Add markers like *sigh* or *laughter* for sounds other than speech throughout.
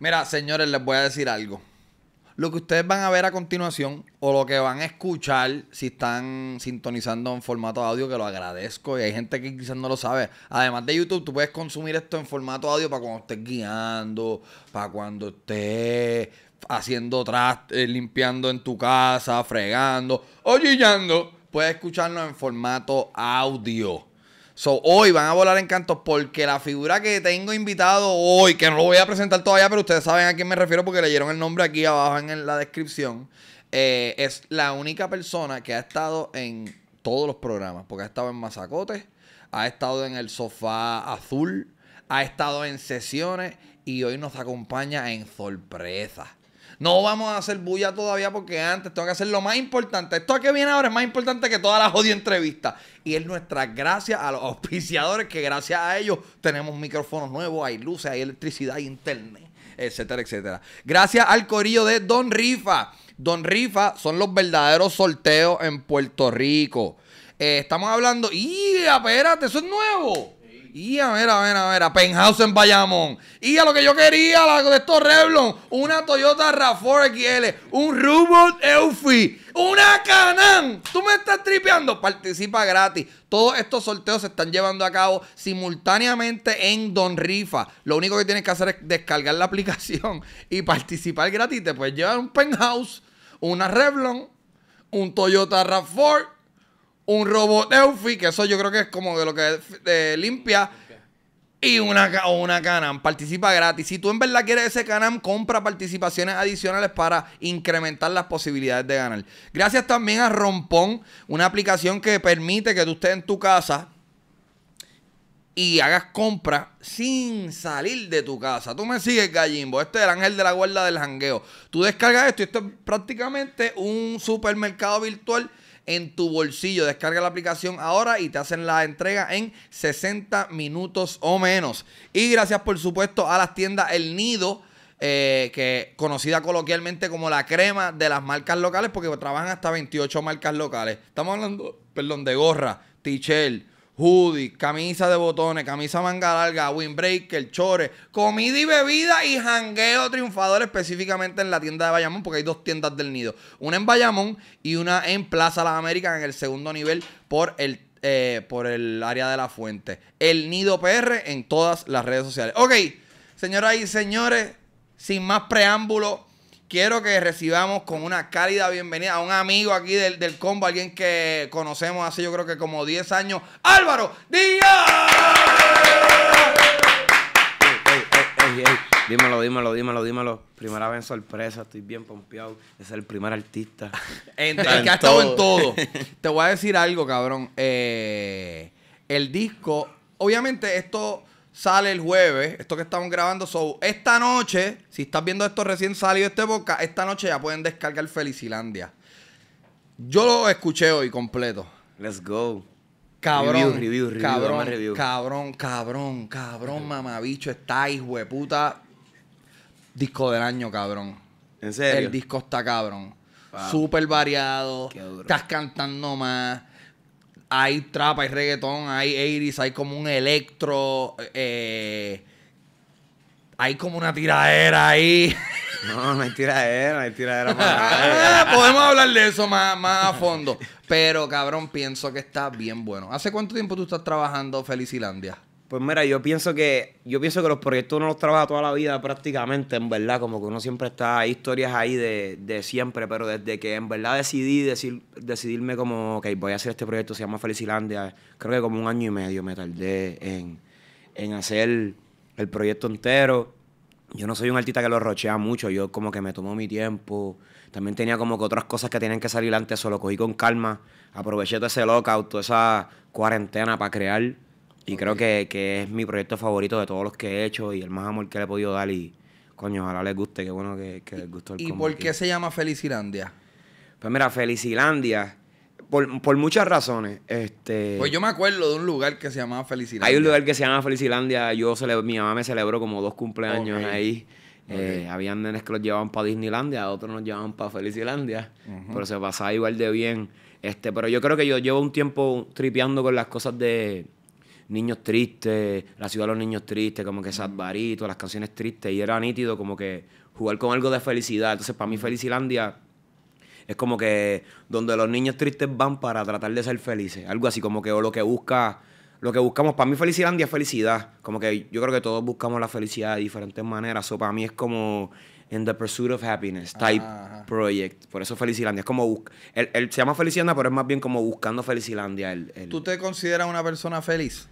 Mira, señores, les voy a decir algo. Lo que ustedes van a ver a continuación o lo que van a escuchar si están sintonizando en formato audio, que lo agradezco y hay gente que quizás no lo sabe. Además de YouTube, tú puedes consumir esto en formato audio para cuando estés guiando, para cuando estés haciendo traste, eh, limpiando en tu casa, fregando, ollillando. Puedes escucharlo en formato audio. So, hoy van a volar encantos porque la figura que tengo invitado hoy, que no lo voy a presentar todavía, pero ustedes saben a quién me refiero porque leyeron el nombre aquí abajo en la descripción, eh, es la única persona que ha estado en todos los programas, porque ha estado en masacotes ha estado en el sofá azul, ha estado en sesiones y hoy nos acompaña en sorpresa. No vamos a hacer bulla todavía porque antes tengo que hacer lo más importante. Esto que viene ahora es más importante que todas las jodida entrevistas Y es nuestra gracias a los *laughs* auspiciadores que gracias a ellos tenemos micrófonos nuevos, hay luces, hay electricidad, internet, etcétera, etcétera. Gracias al corillo de Don Rifa. Don Rifa son los verdaderos sorteos en Puerto Rico. Eh, estamos hablando. ¡Y ¡Apérate! ¡Eso es nuevo! Y a ver, a ver, a ver, a Penthouse en Bayamón. Y a lo que yo quería, la de estos Revlon, una Toyota RAV4 XL, un Rubot Eufy, una Canan. Tú me estás tripeando. Participa gratis. Todos estos sorteos se están llevando a cabo simultáneamente en Don Rifa. Lo único que tienes que hacer es descargar la aplicación y participar gratis. Te puedes llevar un Penthouse, una Revlon, un Toyota RAV4 un robot Eufy, que eso yo creo que es como de lo que limpia. Y una, una Canam, participa gratis. Si tú en verdad quieres ese Canam, compra participaciones adicionales para incrementar las posibilidades de ganar. Gracias también a Rompón, una aplicación que permite que tú estés en tu casa y hagas compras sin salir de tu casa. Tú me sigues, Gallimbo. Este es el ángel de la guarda del jangueo. Tú descargas esto y esto es prácticamente un supermercado virtual en tu bolsillo. Descarga la aplicación ahora y te hacen la entrega en 60 minutos o menos. Y gracias, por supuesto, a las tiendas El Nido. Eh, que conocida coloquialmente como la crema de las marcas locales, porque trabajan hasta 28 marcas locales. Estamos hablando, perdón, de gorra, tichel, hoodie, camisa de botones, camisa manga larga, windbreaker, chores, comida y bebida y jangueo triunfador específicamente en la tienda de Bayamón, porque hay dos tiendas del nido. Una en Bayamón y una en Plaza Las Américas en el segundo nivel por el, eh, por el área de la fuente. El nido PR en todas las redes sociales. Ok, señoras y señores, sin más preámbulos quiero que recibamos con una cálida bienvenida a un amigo aquí del, combo, alguien que conocemos hace yo creo que como 10 años, Álvaro Díaz. dímelo, dímelo, dímelo, dímelo. Primera vez en sorpresa, estoy bien pompeado. Es el primer artista. *laughs* el que ha estado en todo. *laughs* Te voy a decir algo, cabrón. Eh, el disco, obviamente esto sale el jueves. Esto que estamos grabando. So, esta noche, si estás viendo esto recién salido este boca, esta noche ya pueden descargar Felicilandia. Yo lo escuché hoy completo. Let's go. Cabrón, review, review, cabrón, cabrón, cabrón, cabrón, mamabicho, está hijo de Disco del año, cabrón. ¿En serio? El disco está cabrón. Súper variado. Estás cantando más hay trapa, hay reggaetón, hay iris, hay como un electro. Eh, hay como una tiradera ahí. *laughs* No, no hay tiradera, no hay tiradera. Ah, eh, podemos hablar de eso más, más a fondo. Pero cabrón, pienso que está bien bueno. ¿Hace cuánto tiempo tú estás trabajando Felicilandia? Pues mira, yo pienso que yo pienso que los proyectos uno los trabaja toda la vida prácticamente, en verdad, como que uno siempre está, hay historias ahí de, siempre, pero desde que en verdad decidí decir, decidirme como, ok, voy a hacer este proyecto, se llama Felicilandia, creo que como un año y medio me tardé en, hacer el proyecto entero. Yo no soy un artista que lo rochea mucho, yo como que me tomo mi tiempo. También tenía como que otras cosas que tenían que salir antes, solo cogí con calma, aproveché todo ese lockout, toda esa cuarentena para crear y creo que, es mi proyecto favorito de todos los que he hecho y el más amor que le he podido dar. Y coño, ojalá les guste, qué bueno que, les gustó el ¿Y por qué se llama Felicilandia? Pues mira, Felicilandia. Por, por, muchas razones. Este, pues yo me acuerdo de un lugar que se llamaba Felicilandia. Hay un lugar que se llama Felicilandia. Yo mi mamá me celebró como dos cumpleaños ahí. Eh, habían nenes que los llevaban para Disneylandia, otros nos llevaban para Felicilandia. Pero se pasaba igual de bien. Este, pero yo creo que yo llevo un tiempo tripeando con las cosas de niños tristes, la ciudad de los niños tristes, como que Barito, las canciones tristes, y era nítido como que jugar con algo de felicidad. Entonces, para mí, Felicilandia es como que donde los niños tristes van para tratar de ser felices. Algo así como que lo que busca, lo que buscamos, para mí Felicilandia es felicidad. Como que yo creo que todos buscamos la felicidad de diferentes maneras. O para mí es como In the Pursuit of Happiness type project. Por eso Felicilandia. Es como él, él se llama Felicilandia, pero es más bien como buscando Felicilandia. ¿Tú te consideras una persona feliz?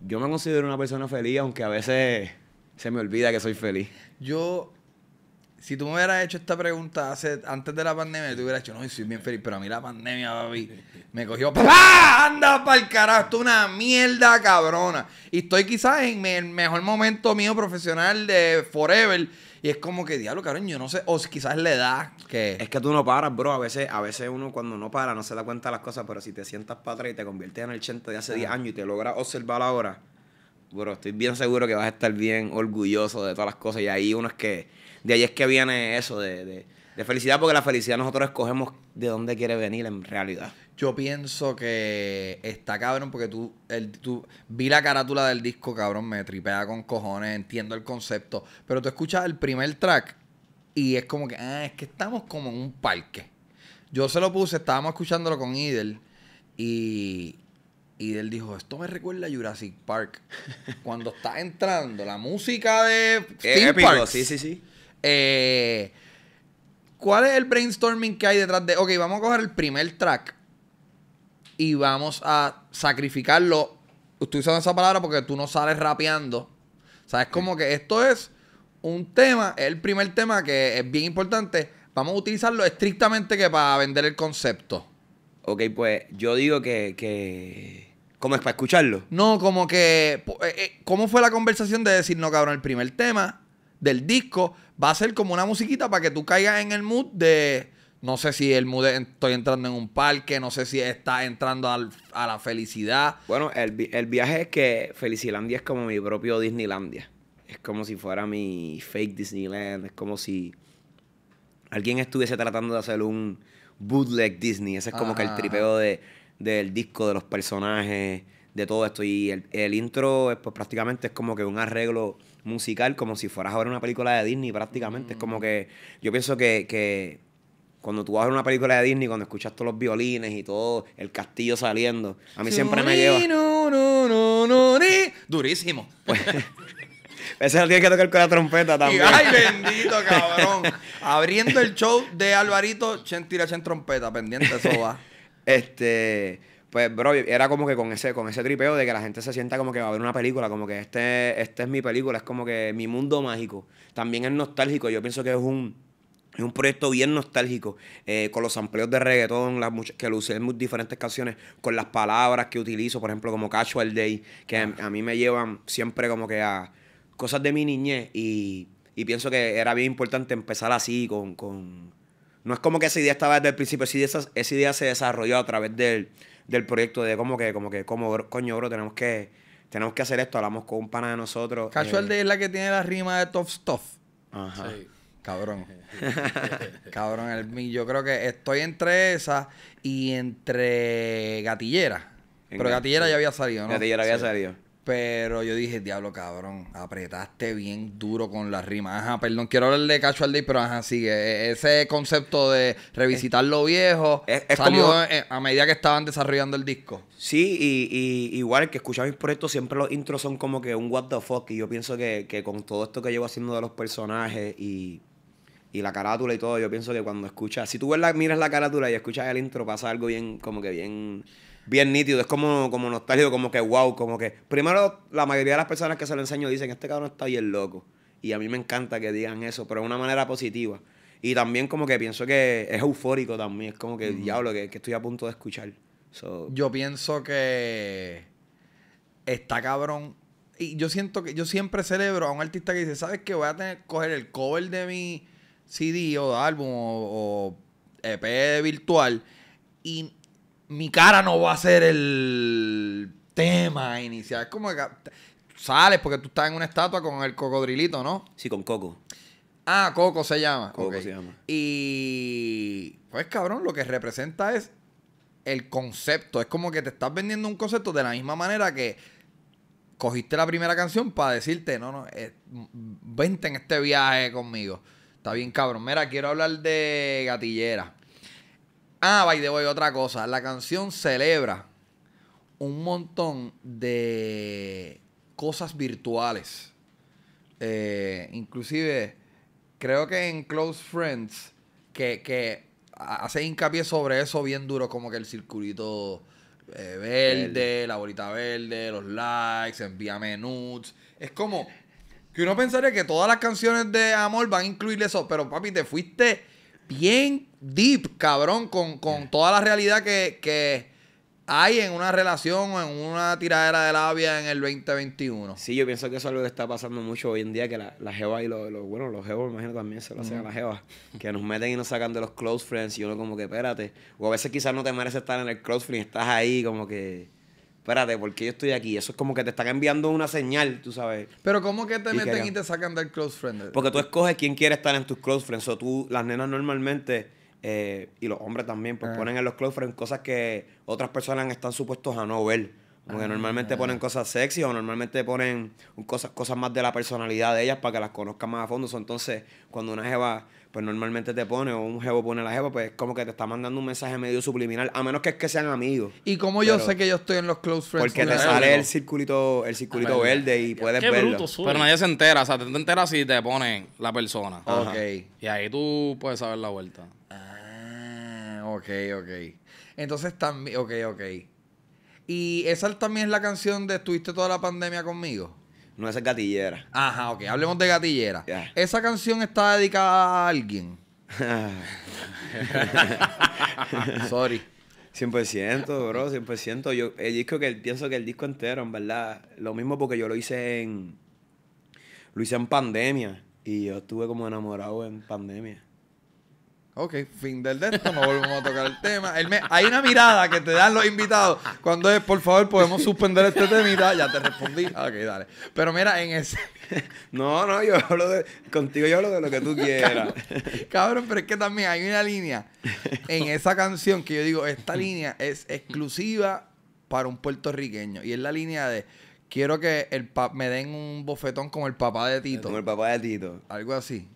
yo me considero una persona feliz, aunque a veces se me olvida que soy feliz. Yo, si tú me hubieras hecho esta pregunta hace, antes de la pandemia, te hubiera dicho, no, soy bien feliz, pero a mí la pandemia, papi, me cogió, ¡Papá! *laughs* ¡Ah! anda para el carajo, esto una mierda cabrona. Y estoy quizás en el mejor momento mío profesional de forever y es como que, diablo, cabrón, yo no sé. O quizás la edad que. Es que tú no paras, bro. A veces, a veces uno cuando no para no se da cuenta de las cosas, pero si te sientas para atrás y te conviertes en el chente de hace 10 años y te logras observar ahora, bro, estoy bien seguro que vas a estar bien orgulloso de todas las cosas. Y ahí uno es que. De ahí es que viene eso de, de, de felicidad, porque la felicidad nosotros escogemos de dónde quiere venir en realidad yo pienso que está cabrón porque tú, tú, vi la carátula del disco, cabrón, me tripea con cojones, entiendo el concepto, pero tú escuchas el primer track y es como que, ah, es que estamos como en un parque. Yo se lo puse, estábamos escuchándolo con Idel y, Idel dijo, esto me recuerda a Jurassic Park. *laughs* Cuando está entrando la música de sí, sí, sí. Eh, ¿Cuál es el brainstorming que hay detrás de, ok, vamos a coger el primer track y vamos a sacrificarlo. Estoy usando esa palabra porque tú no sales rapeando. O sea, es como que esto es un tema, es el primer tema que es bien importante. Vamos a utilizarlo estrictamente que para vender el concepto. Ok, pues yo digo que... que... ¿Cómo es para escucharlo? No, como que. Eh, eh, ¿Cómo fue la conversación de decir, no, cabrón, el primer tema del disco va a ser como una musiquita para que tú caigas en el mood de. No sé si el estoy entrando en un parque, no sé si está entrando al, a la felicidad. Bueno, el, viaje es que Felicilandia es como mi propio Disneylandia. Es como si fuera mi fake Disneyland. Es como si alguien estuviese tratando de hacer un bootleg Disney. Ese es como que el tripeo del disco, de los personajes, de todo esto. Y el, intro, es, pues prácticamente es como que un arreglo musical, como si fueras a ver una película de Disney, prácticamente. Es como mm. que yo pienso que, que cuando tú vas a ver una película de Disney, cuando escuchas todos los violines y todo, el castillo saliendo, a mí siempre me lleva. Durísimo. Pues, *laughs* ese el tiene que tocar con la trompeta también. ay, bendito, *laughs* cabrón. Abriendo el show de Alvarito, Chen tira Chen trompeta, pendiente, eso va. Este. Pues, bro, era como que con ese, con ese tripeo de que la gente se sienta como que va a ver una película, como que este, este es mi película, es como que mi mundo mágico. También es nostálgico, yo pienso que es un, es un proyecto bien nostálgico, eh, con los amplios de reggaetón, las que lo usé en diferentes canciones, con las palabras que utilizo, por ejemplo, como Casual Day, que a, mí me llevan siempre como que a cosas de mi niñez y, y pienso que era bien importante empezar así, con, con... No es como que esa idea estaba desde el principio, esa idea, esa idea se desarrolló a través del, del proyecto de como que, como que, como, coño, bro, tenemos que, tenemos que hacer esto, hablamos con un pana de nosotros. Casual eh. Day es la que tiene la rima de Top Stuff. Ajá. Cabrón. *laughs* Cabrón, el, yo creo que estoy entre esa y entre gatillera. pero gatillera ya había salido, ¿no? Gatillera había salido. Pero yo dije, diablo, cabrón, apretaste bien duro con la rima. Ajá, perdón, quiero hablarle cacho al disco, pero ajá, sigue. E, ese concepto de revisitar lo viejo salió a medida que estaban desarrollando el disco. Sí, y, igual que escuchaba mis proyectos, siempre los intros son como que un what the fuck. Y yo pienso que, que con todo esto que llevo haciendo de los personajes y y la carátula y todo, yo pienso que cuando escuchas, si tú ves la, miras la carátula y escuchas el intro, pasa algo bien, como que bien, bien nítido, es como, como nostálgico, como que wow, como que, primero, la mayoría de las personas que se lo enseño dicen, este cabrón está bien loco, y a mí me encanta que digan eso, pero de una manera positiva, y también como que pienso que es eufórico también, es como que, diablo, que, estoy a punto de escuchar. Yo pienso que está cabrón y yo siento que yo siempre celebro a un artista que dice, ¿sabes qué? Voy a tener coger el cover de mi CD o álbum o, EP virtual y mi cara no va a ser el tema inicial. Es como que sales porque tú estás en una estatua con el cocodrilito, ¿no? Sí, con Coco. Ah, Coco se llama. Coco se llama. Y pues cabrón, lo que representa es el concepto. Es como que te estás vendiendo un concepto de la misma manera que cogiste la primera canción para decirte, no, no, eh, vente en este viaje conmigo. Está bien, cabrón. Mira, quiero hablar de Gatillera. Ah, by the way, otra cosa. La canción celebra un montón de cosas virtuales. Eh, inclusive, creo que en Close Friends, que, hace hincapié sobre eso bien duro, como que el circulito eh, verde, verde, la bolita verde, los likes, envíame nudes. Es como que uno pensaría que todas las canciones de amor van a incluir eso, pero papi, te fuiste bien deep, cabrón, con, toda la realidad que, hay en una relación o en una tiradera de labia en el 2021. Sí, yo pienso que eso es algo que está pasando mucho hoy en día, que la, la jeva y los, bueno, los jevos, imagino también se lo hacen a la jeva, que nos meten y nos sacan de los close friends y uno como que, espérate, o a veces quizás no te merece estar en el close friend, estás ahí como que espérate, porque yo estoy aquí? Eso es como que te están enviando una señal, tú sabes. Pero ¿cómo que te meten y te sacan del close friend? Porque tú escoges quién quiere estar en tus close friends. O tú, las nenas normalmente, eh, y los hombres también, pues ah. ponen en los close friends cosas que otras personas están supuestos a no ver. Porque ah. normalmente ponen cosas sexy o normalmente ponen cosas, cosas más de la personalidad de ellas para que las conozcan más a fondo. Entonces, cuando una jeva pues normalmente te pone, o un jevo pone la jeva, pues como que te está mandando un mensaje medio subliminal, a menos que es que sean amigos. ¿Y cómo yo sé que yo estoy en los close friends? Porque te sale el circulito, el circulito verde y puedes verlo. Pero nadie se entera, o sea, te enteras si te ponen la persona. Ok. Y ahí tú puedes saber la vuelta. Ah, ok, ok. Entonces también, ok, ok. Y esa también es la canción de Estuviste toda la pandemia conmigo. No, esa es gatillera. Ajá, ok. Hablemos de gatillera. ¿Esa canción está dedicada a alguien? *laughs* Sorry. 100%, bro, 100%. Yo, el disco que pienso que el disco entero, en verdad, lo mismo porque yo lo hice en. Lo hice en pandemia. Y yo estuve como enamorado en pandemia. Ok, fin del de no volvemos a tocar el tema. hay una mirada que te dan los invitados cuando es, por favor, podemos suspender este tema. Ya te respondí. Ok, dale. Pero mira, en ese. *laughs* No, no, yo hablo de. Contigo yo hablo de lo que tú quieras. Cabrón, pero es que también hay una línea en esa canción que yo digo, esta línea es exclusiva para un puertorriqueño. Y es la línea de. Quiero que el me den un bofetón como el papá de Tito. Como el papá de Tito. Algo así.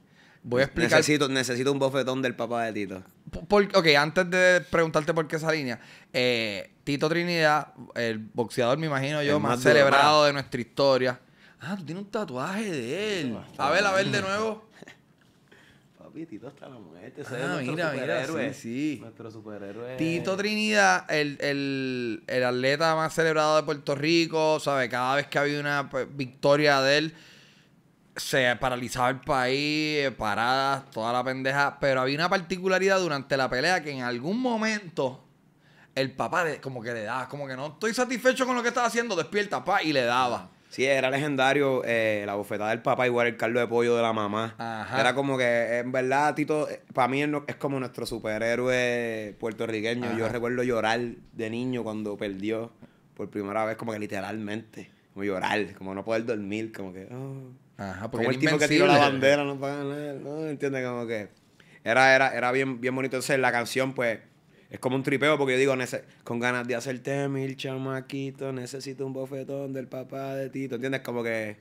Voy a explicar. Necesito, necesito un bofetón del papá de Tito. ok, antes de preguntarte por qué esa línea, eh, Tito Trinidad, el boxeador, me imagino yo, más, celebrado de nuestra historia. Ah, tú tienes un tatuaje de él. A ver, a ver de nuevo. *laughs* Papi, Tito está la muerte. es ah, Nuestro superhéroe. Tito Trinidad, el, el atleta más celebrado de Puerto Rico, ¿sabes? Cada vez que ha habido una pues, victoria de él, se paralizaba el país, paradas, toda la pendeja. Pero había una particularidad durante la pelea que en algún momento el papá como que le daba, como que no estoy satisfecho con lo que estaba haciendo, despierta, papá y le daba. Sí, era legendario eh, la bofetada del papá, igual el caldo de pollo de la mamá. Era como que, en verdad, Tito, eh, para mí es como nuestro superhéroe puertorriqueño. Yo recuerdo llorar de niño cuando perdió por primera vez, como que literalmente como llorar, como no poder dormir, como que. Ah". Ajá, porque como el tipo que tiró la bandera, no pagan no, entiende como que. Era, era, era bien, bien bonito. Entonces la canción, pues, es como un tripeo, porque yo digo, con ganas de hacerte mil chamaquitos, necesito un bofetón del papá de Tito, ¿entiendes? Como que.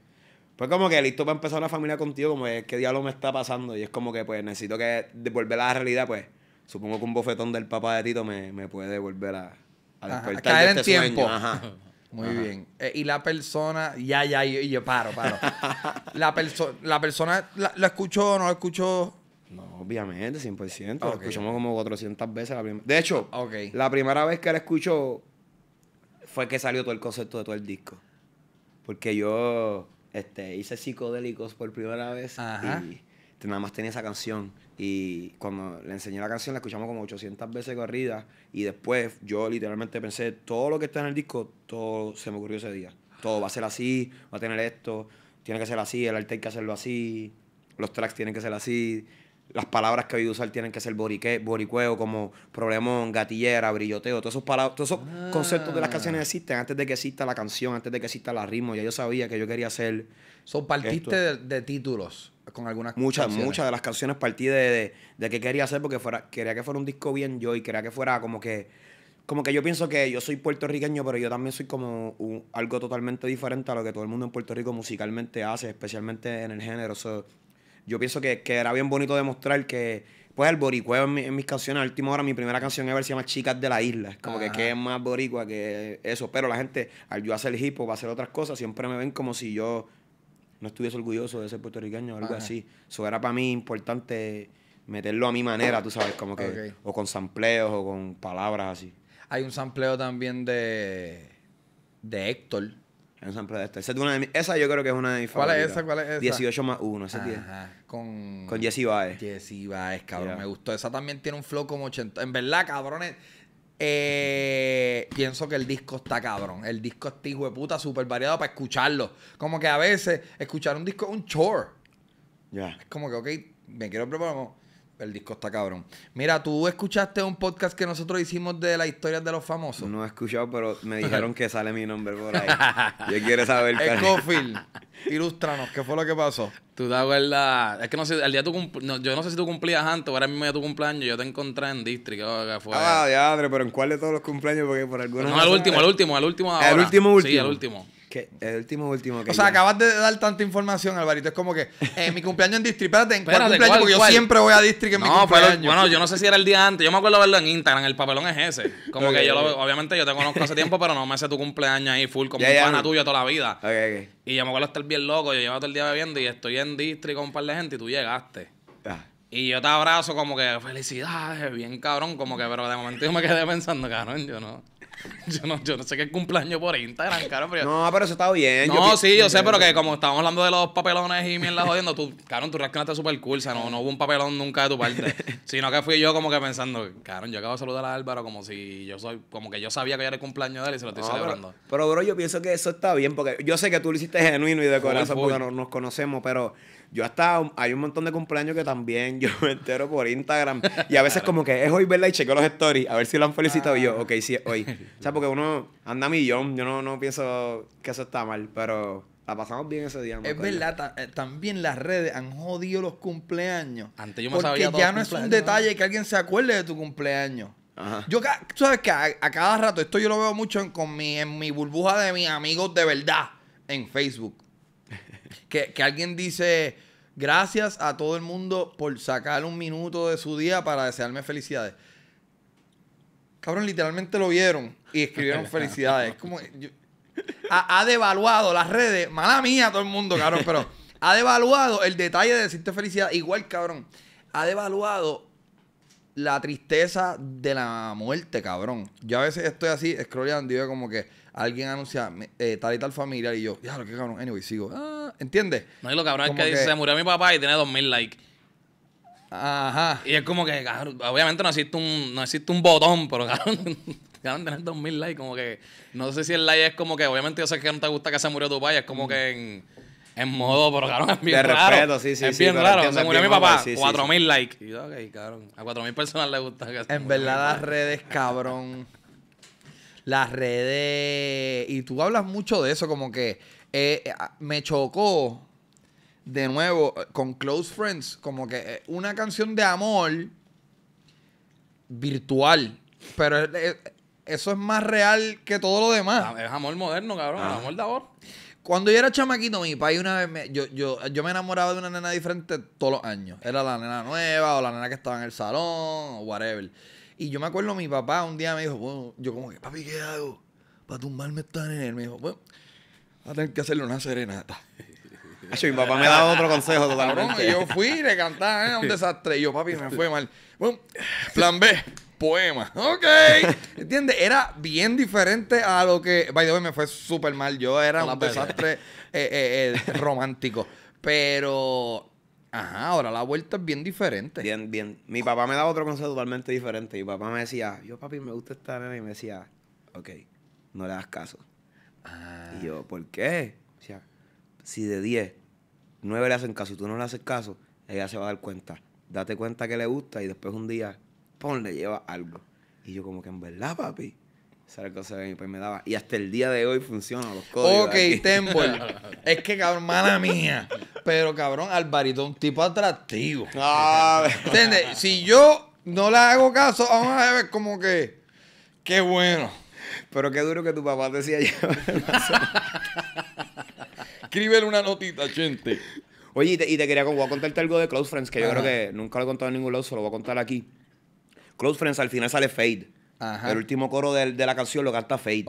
Pues como que listo para empezar una familia contigo, como que qué diablo me está pasando. Y es como que pues necesito que devolver la realidad, pues. Supongo que un bofetón del papá de Tito me, puede devolver a, a despertar caer de este en tiempo. Sueño. Ajá. *laughs* Muy bien. Eh, y la persona, ya, ya, yo, yo paro, paro. *laughs* la, perso la persona, la, escuchó o no la escuchó? No, obviamente, 100%. Lo escuchamos como 400 veces la primera. De hecho, la primera vez que la escuchó fue que salió todo el concepto de todo el disco. Porque yo este, hice psicodélicos por primera vez este, nada más tenía esa canción. Y cuando le enseñé la canción, la escuchamos como 800 veces corrida. Y después yo literalmente pensé, todo lo que está en el disco, todo se me ocurrió ese día. Todo va a ser así, va a tener esto, tiene que ser así, el arte hay que hacerlo así, los tracks tienen que ser así, las palabras que voy a usar tienen que ser borique, boricueo, como problemón, gatillera, brilloteo, todos esos, todos esos ah. conceptos de las canciones existen antes de que exista la canción, antes de que exista el ritmo. Ya yo sabía que yo quería hacer. Son partiste de títulos con algunas muchas canciones. muchas de las canciones partí de, de, qué quería hacer porque fuera quería que fuera un disco bien yo y quería que fuera como que como que yo pienso que yo soy puertorriqueño pero yo también soy como algo totalmente diferente a lo que todo el mundo en Puerto Rico musicalmente hace especialmente en el género yo pienso que, era bien bonito demostrar que pues el boricua en, mis canciones a última hora mi primera canción ever se llama Chicas de la Isla como ah. que es más boricua que eso pero la gente al yo hacer hip hop hacer otras cosas siempre me ven como si yo no estuviese orgulloso de ser puertorriqueño o algo así. Eso era para mí importante meterlo a mi manera, tú sabes, como que. O con sampleos o con palabras así. Hay un sampleo también de. de Héctor. Hay un sampleo de Héctor. Esa, es una de mis, esa yo creo que es una de mis favoritas. ¿Cuál es esa? ¿Cuál es esa? 18 más 1, ese tiene. Con. Con Jesse Baez. Jesse Baez, cabrón. Me gustó. Esa también tiene un flow como 80. En verdad, cabrones. Eh, pienso que el disco está cabrón. El disco está hijo de puta, súper variado para escucharlo. Como que a veces escuchar un disco es un chore. Ya. Es como que, ok, me quiero preparar. El disco está cabrón. Mira, tú escuchaste un podcast que nosotros hicimos de las historias de los famosos. No he escuchado, pero me *laughs* dijeron que sale mi nombre por ahí. Yo quiero saber. *laughs* Escofil, ilústranos, ¿qué fue lo que pasó? Tú te Es que no sé, al día tú no, Yo no sé si tú cumplías antes o ahora mismo ya tu cumpleaños. Yo te encontré en District. Oh, que fue... Ah, ya, pero ¿en cuál de todos los cumpleaños? Porque por alguna. No, al último, al último, al último. Ah, ahora. El último, último. Sí, al último. Que el último, último que. O sea, acabas de dar tanta información, Alvarito. Es como que eh, mi cumpleaños en Distri. Espérate, ¿en cuál cumpleaños? Porque yo siempre voy a Distri en no, mi cumpleaños. Pero, bueno, yo no sé si era el día antes. Yo me acuerdo verlo en Instagram. El papelón es ese. Como que yo, lo, obviamente, yo te conozco hace tiempo, pero no me hace tu cumpleaños ahí full como un pana tuyo toda la vida. Okay, Y yo me acuerdo estar bien loco. Yo llevaba todo el día bebiendo y estoy en Distri con un par de gente y tú llegaste. Ah. Y yo te abrazo como que felicidades, bien cabrón, como que, pero de momento yo me quedé pensando, cabrón, yo no. *laughs* yo, no, yo no sé qué cumpleaños por Instagram, caro. Pero No, pero eso está bien. No, sí, yo sé, pero que como estábamos hablando de los papelones y mierda jodiendo, tú, caro, tú reaccionaste súper cool, o no, no hubo un papelón nunca de tu parte. *laughs* sino que fui yo como que pensando, caro, yo acabo de saludar a Álvaro como si yo soy, como que yo sabía que era el cumpleaños de él y se lo estoy celebrando. Pero, bro, yo pienso que eso está bien, porque yo sé que tú lo hiciste genuino y de corazón, porque nos conocemos, pero yo hasta hay un montón de cumpleaños que también *laughs* yo me entero por Instagram. Y a veces como que es hoy, ¿verdad? Y chequeo los stories, a ver si lo han felicitado. yo, ok, sí, hoy. *laughs* O sea, porque uno anda millón. Yo no, no pienso que eso está mal, pero la pasamos bien ese día. Es verdad, eh, también las redes han jodido los cumpleaños. Antes yo me porque Y ya no es un detalle que alguien se acuerde de tu cumpleaños. Yo, sabes que a, cada rato, esto yo lo veo mucho en, con mi, en mi burbuja de mis amigos de verdad en Facebook. *laughs* que, alguien dice, gracias a todo el mundo por sacar un minuto de su día para desearme felicidades. Cabrón, literalmente lo vieron y escribieron *laughs* felicidades. Como, ha, devaluado las redes, mala mía todo el mundo, cabrón, pero ha devaluado el detalle de decirte felicidad. Igual, cabrón, ha devaluado la tristeza de la muerte, cabrón. Yo a veces estoy así, scrollando y veo como que alguien anuncia eh, tal y tal familia y yo, ya lo que cabrón, anyway, sigo. Ah, ¿Entiendes? No, y lo cabrón es que, dice, se murió mi papá y tiene 2000 likes. Ajá. Y es como que, obviamente no existe un, no existe un botón, pero *laughs* cabrón, de tener 2000 likes, como que, no sé si el like es como que, obviamente yo sé que no te gusta que se murió tu papá, es como mm. que en... En modo, pero cabrón, es bien de raro. Respeto, sí, sí, es sí, bien raro. se murió mi papá, 4000 likes. Y yo, ok, cabrón. A 4000 personas le gusta. Que se en verdad, las redes, cabrón. *laughs* las redes. Y tú hablas mucho de eso, como que eh, eh, ah, me chocó de nuevo eh, con Close Friends, como que una canción de amor virtual. Pero eso es más real que todo lo demás. Ah, es amor moderno, cabrón. Ah. amor de amor. Cuando yo era chamaquito, mi país una vez yo, yo me enamoraba de una nena diferente todos los años. Era la nena nueva o la nena que estaba en el salón o whatever. Y yo me acuerdo, mi papá un día me dijo, bueno, yo como que, papi, ¿qué hago? Para tumbarme esta él? Me dijo, bueno, va a tener que hacerle una serenata. Y *laughs* mi papá me daba otro consejo totalmente. y yo fui, le cantaba, ah, era un desastre. Y yo, papi, me fue mal. Bueno, plan B, poema. Ok. ¿Entiendes? Era bien diferente a lo que. By the way, me fue súper mal. Yo era un desastre eh, eh, eh, romántico. Pero Ajá, ahora la vuelta es bien diferente. Bien, bien. Mi papá me daba otro consejo totalmente diferente. Mi papá me decía, yo papi, me gusta esta nena. Y me decía, ok, no le das caso. Ah. Y yo, ¿por qué? O sea, si de 10, 9 le hacen caso y tú no le haces caso, ella se va a dar cuenta. Date cuenta que le gusta y después un día, ponle, le lleva algo. Y yo como que, en verdad, papi cosa pues, me daba. Y hasta el día de hoy funciona los códigos. Ok, Temple. *laughs* es que, cabrón, mala mía. Pero, cabrón, Alvarito un tipo atractivo. *laughs* Ah, *laughs* ¿Entiendes? Si yo no le hago caso, vamos a ver como que... Qué bueno. Pero qué duro que tu papá decía ya. Escríbele una notita, gente. Oye, y te, quería voy contarte algo de Close Friends, que yo creo que nunca lo he contado en ningún lado, se lo voy a contar aquí. Close Friends al final sale Fade. El último coro de, de, la canción lo canta Fate.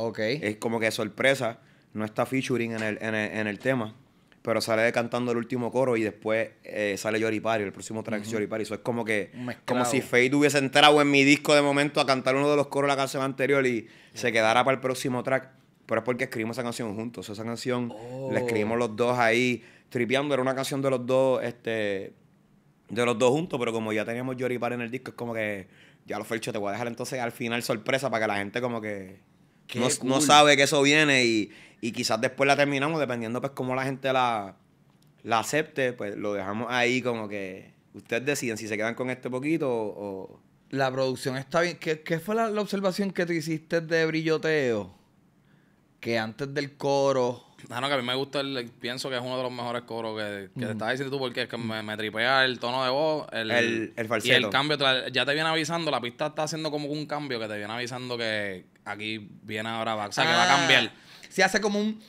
Es como que sorpresa. No está featuring en el, en el, tema. Pero sale cantando el último coro y después eh, sale Yoripari, el próximo track uh es Eso es como que como si Fade hubiese entrado en mi disco de momento a cantar uno de los coros de la canción anterior y se quedara para el próximo track. Pero es porque escribimos esa canción juntos. Esa canción la oh. escribimos los dos ahí, tripeando. Era una canción de los dos, este, de los dos juntos, pero como ya teníamos Yoripari en el disco, es como que ya lo hecho, te voy a dejar entonces al final sorpresa para que la gente como que no, sabe que eso viene y, quizás después la terminamos, dependiendo pues cómo la gente la, la acepte, pues lo dejamos ahí como que ustedes deciden si se quedan con este poquito o... La producción está bien. ¿Qué, fue la, la observación que te hiciste de brilloteo? Que antes del coro Ah, que a mí me gusta, el, pienso que es uno de los mejores coros que, que te estás diciendo tú porque es que me, tripea el tono de voz, el, el, Y el cambio, ya te viene avisando, la pista está haciendo como un cambio que te viene avisando que aquí viene ahora, o sea, que va a ah. cambiar. Se hace como un...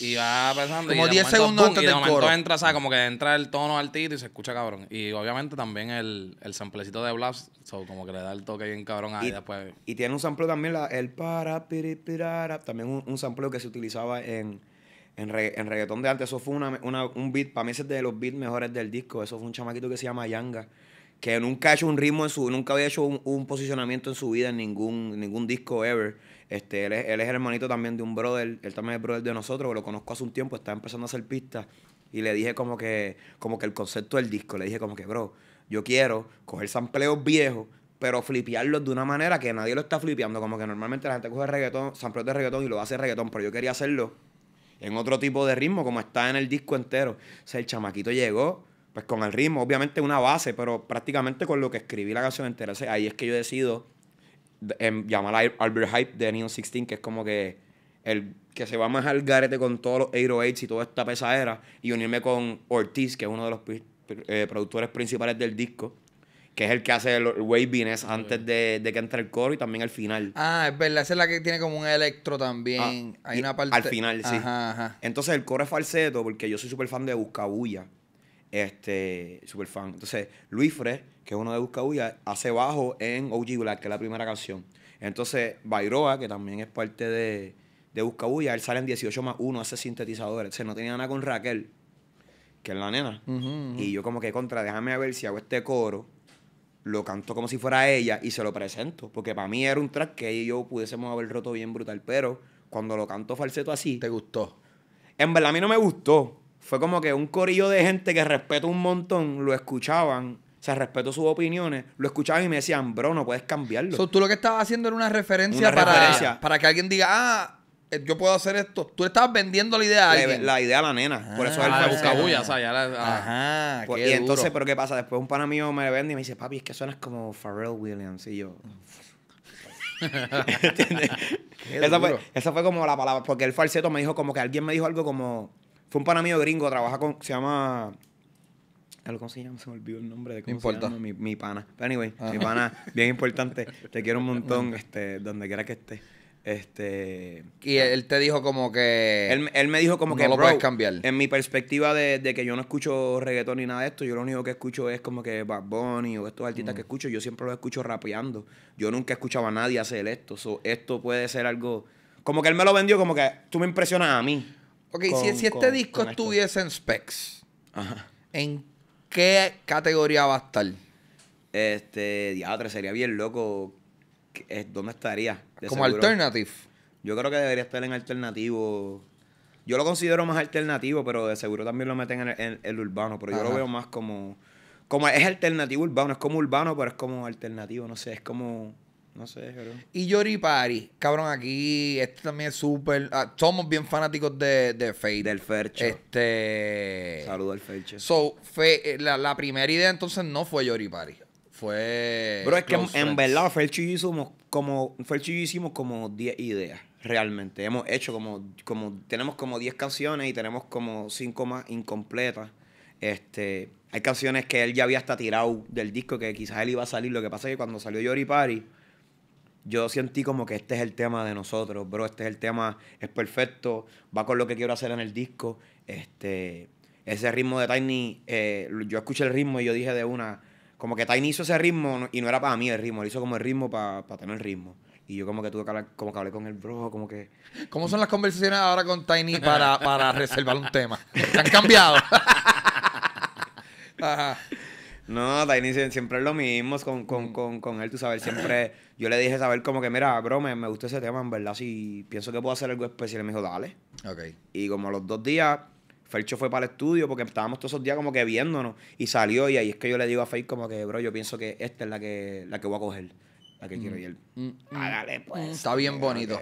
Y va pasando. Como 10 segundos antes entra, Como que entra el tono al y se escucha cabrón. Y obviamente también el, el samplecito de Blast, como que le da el toque bien cabrón ahí y, después. Y tiene un sample también, la, el para, piripirara también un, un sampleo que se utilizaba en, en, reggaetón de antes. Eso fue un beat, para mí es de los beats mejores del disco. Eso fue un chamaquito que se llama Yanga que nunca ha hecho un ritmo en su, nunca había hecho un, posicionamiento en su vida en ningún, ningún disco ever. Este, él, es, el hermanito también de un brother, él también es brother de nosotros, lo conozco hace un tiempo, está empezando a hacer pistas. Y le dije como que, como que el concepto del disco, le dije como que, bro, yo quiero coger sampleos viejos, pero flipearlos de una manera que nadie lo está flipeando. Como que normalmente la gente coge reggaetón, sampleos de reggaetón y lo hace reggaetón, pero yo quería hacerlo en otro tipo de ritmo, como está en el disco entero. O sea, el chamaquito llegó, pues con el ritmo, obviamente una base, pero prácticamente con lo que escribí la canción entera. O sea, ahí es que yo decido llamar a Albert Hype de Neon 16, que es como que el que se va más al garete con todos los 808 y toda esta pesadera, y unirme con Ortiz, que es uno de los eh, productores principales del disco, que es el que hace el waviness antes de, que entre el coro y también al final. Ah, es verdad, esa es la que tiene como un electro también. Ah, Hay una parte. Al final, sí. Entonces el coro es falseto, porque yo soy super fan de Buscabulla. Este, super fan. Entonces, Luis Fres que es uno de Buscabulla, hace bajo en OG Black, que es la primera canción. Entonces, Bairoa, que también es parte de, de Buscabulla, él sale en 18 más 1, hace sintetizadores. Se no tenía nada con Raquel, que es la nena. Y yo como que contra, déjame ver si hago este coro, lo canto como si fuera ella y se lo presento. Porque para mí era un track que y yo pudiésemos haber roto bien brutal. Pero cuando lo canto falseto así... ¿Te gustó? En verdad a mí no me gustó. Fue como que un corillo de gente que respeto un montón, lo escuchaban sea, respeto sus opiniones, lo escuchaban y me decían, bro, no puedes cambiarlo. tú lo que estabas haciendo era una referencia, para, para que alguien diga, ah, eh, yo puedo hacer esto. Tú estabas vendiendo la idea a alguien. La, idea a la nena. por eso él ah, fue a o sea, ya ah. Ajá. Pues, y entonces, pero ¿qué pasa? Después un pana mío me vende y me dice, papi, es que suenas como Pharrell Williams. Y yo. *laughs* ¿Entiendes? Esa fue, como la palabra. Porque el falseto me dijo como que alguien me dijo algo como. Fue un pana mío gringo, trabaja con. Se llama ¿Cómo se llama? Se me olvidó el nombre de cómo se llama mi, mi pana. Pero anyway, ah. mi pana, bien importante. *laughs* Te quiero un montón, este, donde quiera que estés. Este. Y él te dijo como que. Él, me dijo como no que. lo puedes cambiar. En mi perspectiva de, que yo no escucho reggaetón ni nada de esto, yo lo único que escucho es como que Bad Bunny o estos artistas mm. que escucho, yo siempre los escucho rapeando. Yo nunca he escuchado a nadie hacer esto. esto puede ser algo. Como que él me lo vendió, como que tú me impresionas a mí. Ok, si, este disco estuviese en specs, Ajá. ¿en ¿qué categoría va a estar? Este, Diatre, sería bien loco. Eh, ¿Dónde estaría? Como alternativo? alternative. Yo creo que debería estar en alternativo. Yo lo considero más alternativo, pero de seguro también lo meten en el, urbano. Pero yo lo veo más como. Como es alternativo urbano, es como urbano, pero es como alternativo, no sé, es como. No sé, pero... Y Pari, cabrón, aquí, este también es súper. Ah, somos bien fanáticos de, de Del Fercho. Este. Saludo al Fercho. So, eh, la, la, primera idea entonces no fue Yori Pari. Fue. Pero es que en, verdad, Fercho y yo hicimos como. Fercho y yo hicimos como 10 ideas. Realmente. Hemos hecho como. como tenemos como 10 canciones y tenemos como 5 más incompletas. Este. Hay canciones que él ya había hasta tirado del disco que quizás él iba a salir. Lo que pasa es que cuando salió Yori Party yo sentí como que este es el tema de nosotros, bro, este es el tema, es perfecto, va con lo que quiero hacer en el disco. Este, ese ritmo de Tiny, eh, yo escuché el ritmo y yo dije de una, como que Tiny hizo ese ritmo y no era para mí el ritmo, él hizo como el ritmo para tener el ritmo. Y yo como que tuve que hablar, como que hablé con el bro, como que... ¿Cómo son las conversaciones ahora con Tiny para, para reservar un tema? ¿Se han cambiado? *laughs* Ajá. No, Tiny siempre es lo mismo con, mm. él, tú sabes, siempre *laughs* yo le dije saber como que, mira, bro, me, gusta ese tema, en verdad, si pienso que puedo hacer algo especial, me dijo, dale. Ok. Y como los dos días, Felcho fue para el estudio porque estábamos todos esos días como que viéndonos y salió y ahí es que yo le digo a Faith como que, bro, yo pienso que esta es la que, la que voy a coger, la que mm. quiero y él, hágale pues. Está bien bonito.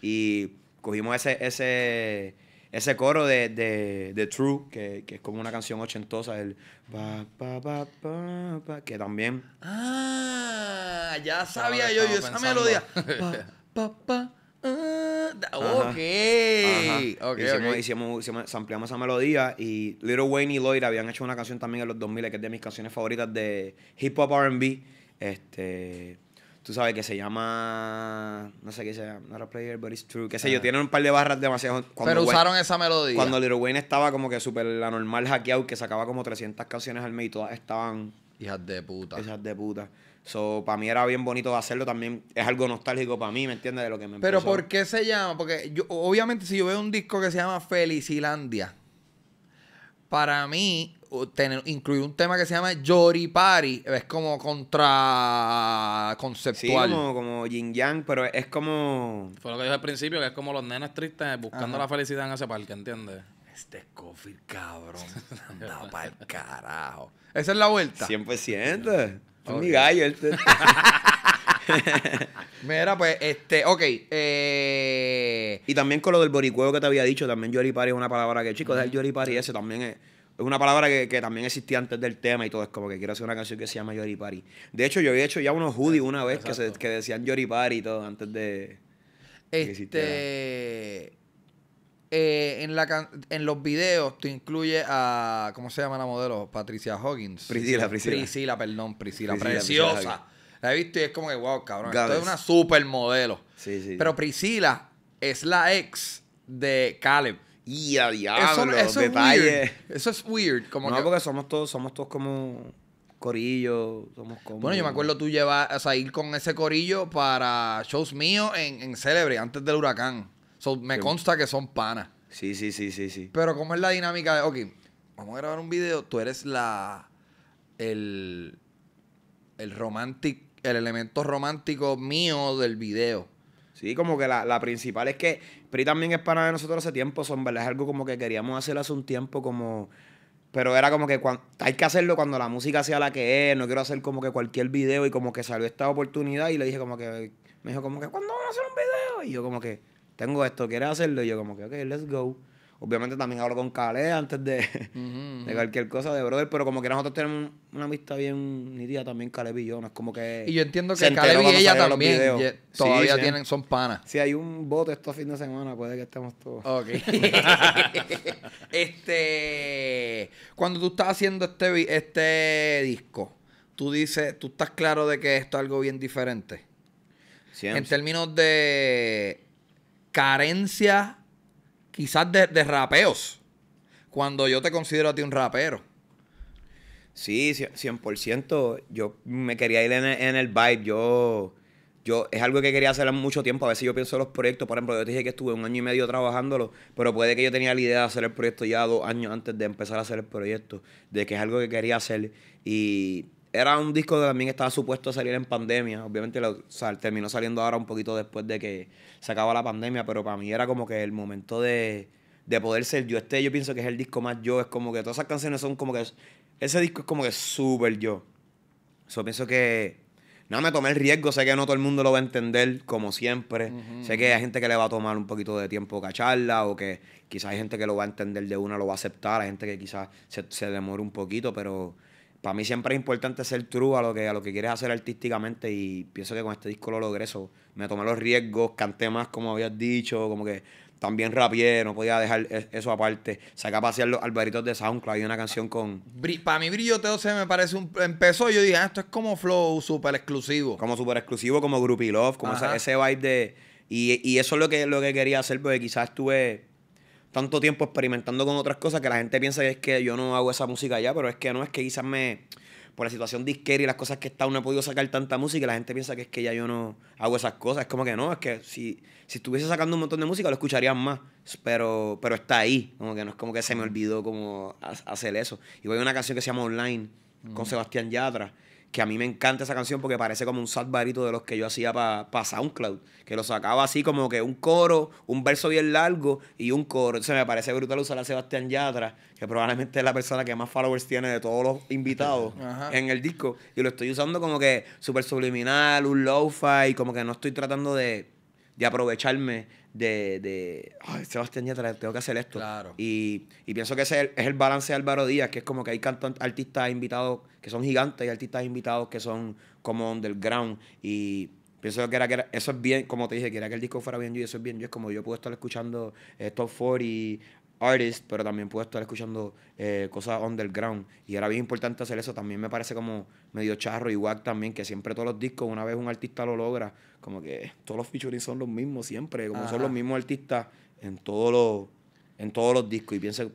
Y cogimos ese, ese ese coro de, True, que, es como una canción ochentosa, el pa, que también. Ah, ya sabía yo, esa melodía. *laughs* Pa, pa, ah, ok. Hicimos, hicimos, ampliamos esa melodía y Little Wayne y Lloyd habían hecho una canción también en los 2000 que es de mis canciones favoritas de hip hop RB. Este tú sabes, que se llama, no sé qué se llama, Not a Player, but it's true, Que sé yo, tienen un par de barras demasiado... Pero usaron esa melodía. Cuando Little Wayne estaba como que súper normal hackeado, que sacaba como 300 canciones al mes y todas estaban... Hijas de puta. Hijas de puta. So, para mí era bien bonito hacerlo también. Es algo nostálgico para mí, ¿me entiendes? De lo que me Pero ¿por qué se llama? Porque yo, obviamente si yo veo un disco que se llama Felicilandia, para mí tener, incluir un tema que se llama Yori Party es como contra conceptual. como, como yin yang, pero es como. Fue lo que dije al principio, que es como los nenes tristes buscando la felicidad en ese parque, ¿entiendes? Este Scofield, cabrón. *laughs* Anda para el carajo. Esa es la vuelta. 100%. Este es mi gallo. Este. *laughs* Mira, pues, este, ok. Eh, y también con lo del boricueo que te había dicho, también Yori Party es una palabra que, chicos, chico el Yori Party ese también es es una palabra que, también existía antes del tema y todo. Es como que quiero hacer una canción que se llama Yori Party. De hecho, yo había hecho ya unos hoodies una vez que, se, que, decían Yori y todo antes de. Este. Eh, en, la en los videos tú incluyes a. ¿Cómo se llama la modelo? Patricia Hawkins. Priscila, Priscila. Priscila, perdón, Priscila. preciosa. la he visto y es como que, wow, cabrón. Esto es una supermodelo. Sí, sí. Pero Priscila es la ex de Caleb y diablo, eso, Es eso es weird. Como no, que... porque somos todos, somos todos como corillo, somos como... Bueno, yo me acuerdo tú llevas o sea, ir con ese corillo para shows míos en, en Célebre, antes del huracán. me consta que son panas. Sí, sí, sí, sí, sí. Pero ¿cómo es la dinámica de, ok, vamos a grabar un video, tú eres la... el... el romantic, el elemento romántico mío del video. Sí, como que la, la principal es que pero también es para nosotros hace tiempo, son, Es algo como que queríamos hacer hace un tiempo, como. Pero era como que hay que hacerlo cuando la música sea la que es, no quiero hacer como que cualquier video y como que salió esta oportunidad y le dije como que, me dijo como que, ¿cuándo vamos a hacer un video? Y yo como que, tengo esto, ¿quieres hacerlo? Y yo como que, ok, let's go. Obviamente también hablo con Calé antes de, cualquier cosa de brother, pero como que nosotros tenemos una amistad bien nitida también, Kale y yo. No es como que. Y yo entiendo que Calé y ella también todavía tienen, son panas. Si hay un bote estos fin de semana, puede que estemos todos. Ok. *laughs* este. Cuando tú estás haciendo este, este disco, tú dices, tú estás claro de que esto es algo bien diferente. En términos de carencia quizás de, rapeos, cuando yo te considero a ti un rapero. Sí, 100%. Yo me quería ir en el, en vibe. Yo, yo, es algo que quería hacer mucho tiempo. A veces yo pienso en los proyectos. Por ejemplo, yo te dije que estuve un año y medio trabajándolo, pero puede que yo tenía la idea de hacer el proyecto ya dos años antes de empezar a hacer el proyecto, de que es algo que quería hacer. Y era un disco que también estaba supuesto a salir en pandemia. Obviamente terminó saliendo ahora un poquito después de que se acaba la pandemia, pero para mí era como que el momento de, poder ser yo. Este yo pienso que es el disco más yo. Es como que todas esas canciones son como que... Ese disco es como que súper yo. Yo pienso que... Nada, me tomé el riesgo. Sé que no todo el mundo lo va a entender, como siempre. Sé que hay gente que le va a tomar un poquito de tiempo cacharla o que quizás hay gente que lo va a entender de una, lo va a aceptar. Hay gente que quizás se, se un poquito, pero para mí siempre es importante ser true a lo que, a lo que quieres hacer artísticamente y pienso que con este disco lo logré. eso. me tomé los riesgos, canté más como habías dicho, como que también rapié, no podía dejar e, eso aparte. Sacaba a los alberitos de SoundCloud y una canción con... Para mí Brilloteo se me parece un... Empezó yo dije, ah, esto es como flow super exclusivo. Como súper exclusivo, como groupie love, como ese, ese, vibe de... Y, eso es lo que, lo que quería hacer porque quizás estuve tanto tiempo experimentando con otras cosas que la gente piensa que es que yo no hago esa música ya, pero es que no, es que quizás me, por la situación disquera y las cosas que está uno no he podido sacar tanta música y la gente piensa que es que ya yo no hago esas cosas. Es como que no, es que si, si estuviese sacando un montón de música lo escucharían más, pero, pero está ahí, como que no es como que se me olvidó como hacer eso. Y voy a una canción que se llama Online con Sebastián Yatra que a mí me encanta esa canción porque parece como un sad barito de los que yo hacía para SoundCloud, que lo sacaba así como que un coro, un verso bien largo y un coro. Entonces me parece brutal usar a Sebastián Yatra, que probablemente es la persona que más followers tiene de todos los invitados *laughs* en el disco, y lo estoy usando como que súper subliminal, un lo-fi, como que no estoy tratando de, de aprovecharme de, Ay, este Sebastián Yatra, tengo que hacer esto. Y, pienso que ese es el balance de Álvaro Díaz, que es como que hay cantantes, artistas invitados que son gigantes y artistas invitados que son como underground. Y pienso que era que eso es bien, como te dije, que era que el disco fuera bien yo y eso es bien yo. Es como yo puedo estar escuchando eh, Top y artist, pero también puedo estar escuchando eh, cosas underground. Y era bien importante hacer eso. También me parece como medio charro y también, que siempre todos los discos, una vez un artista lo logra, como que todos los featuring son los mismos siempre, como son los mismos artistas en todos los, en todos los discos. Y pienso,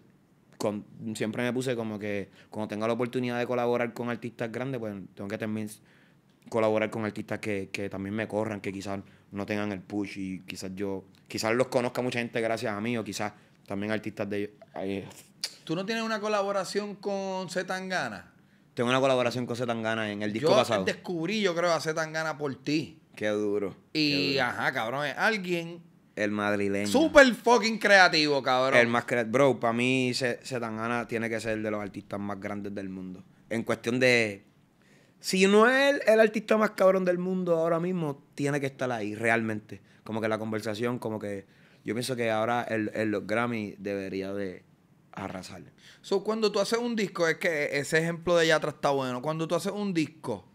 con, siempre me puse como que cuando tenga la oportunidad de colaborar con artistas grandes, pues tengo que también colaborar con artistas que, que también me corran, que quizás no tengan el push y quizás yo, quizás los conozca mucha gente gracias a mí o quizás también artistas de... ellos. Eh. ¿Tú no tienes una colaboración con Gana. Tengo una colaboración con Zetangana en el disco pasado. Yo descubrí, yo creo, a Zetangana por ti. Qué duro. Y, ajá, cabrón, es alguien... El madrileño. Súper fucking creativo, cabrón. El más creativo. Bro, para mí Gana tiene que ser de los artistas más grandes del mundo. En cuestión de... Si no es el artista más cabrón del mundo ahora mismo, tiene que estar ahí, realmente. Como que la conversación, como que yo pienso que ahora el, el Grammy debería de arrasarle. So, cuando tú haces un disco, es que ese ejemplo de Yatra está bueno. Cuando tú haces un disco,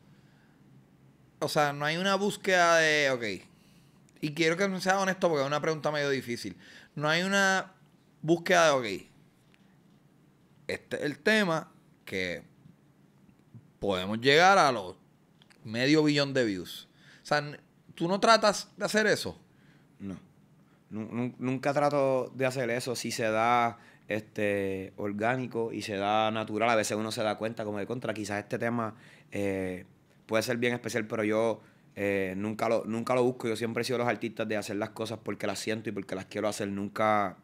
o sea, no hay una búsqueda de, ok, y quiero que sea honesto porque es una pregunta medio difícil. No hay una búsqueda de, ok, este es el tema que podemos llegar a los medio billón de views. O sea, tú no tratas de hacer eso. Nunca trato de hacer eso. Si se da este, orgánico y se da natural, a veces uno se da cuenta como de contra. Quizás este tema eh, puede ser bien especial, pero yo eh, nunca, lo, nunca lo busco. Yo siempre he sido los artistas de hacer las cosas porque las siento y porque las quiero hacer. Nunca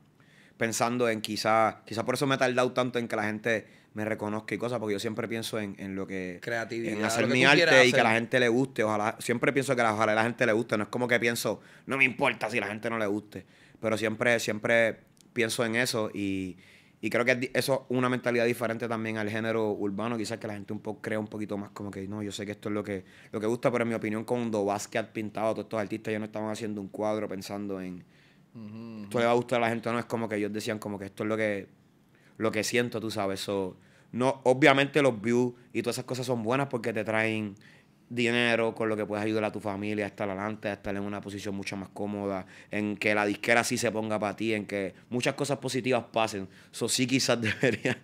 pensando en quizá, quizá por eso me he tardado tanto en que la gente me reconozca y cosas, porque yo siempre pienso en, lo que... Creatividad. En hacer mi arte y que la gente le guste. Ojalá, siempre pienso que la, ojalá la gente le guste. No es como que pienso, no me importa si la gente no le guste. Pero siempre, siempre pienso en eso y, creo que eso es una mentalidad diferente también al género urbano. Quizás que la gente un poco crea un poquito más como que no, yo sé que esto es lo que, lo que gusta, pero en mi opinión, cuando que pintado pintado, todos estos artistas, ya no estaban haciendo un cuadro pensando en, esto le va a gustar a la gente, no es como que ellos decían como que esto es lo que, lo que siento, tú sabes. So, no, obviamente los views y todas esas cosas son buenas porque te traen dinero con lo que puedes ayudar a tu familia a estar adelante, a estar en una posición mucho más cómoda, en que la disquera sí se ponga para ti, en que muchas cosas positivas pasen. Eso sí quizás *laughs* debería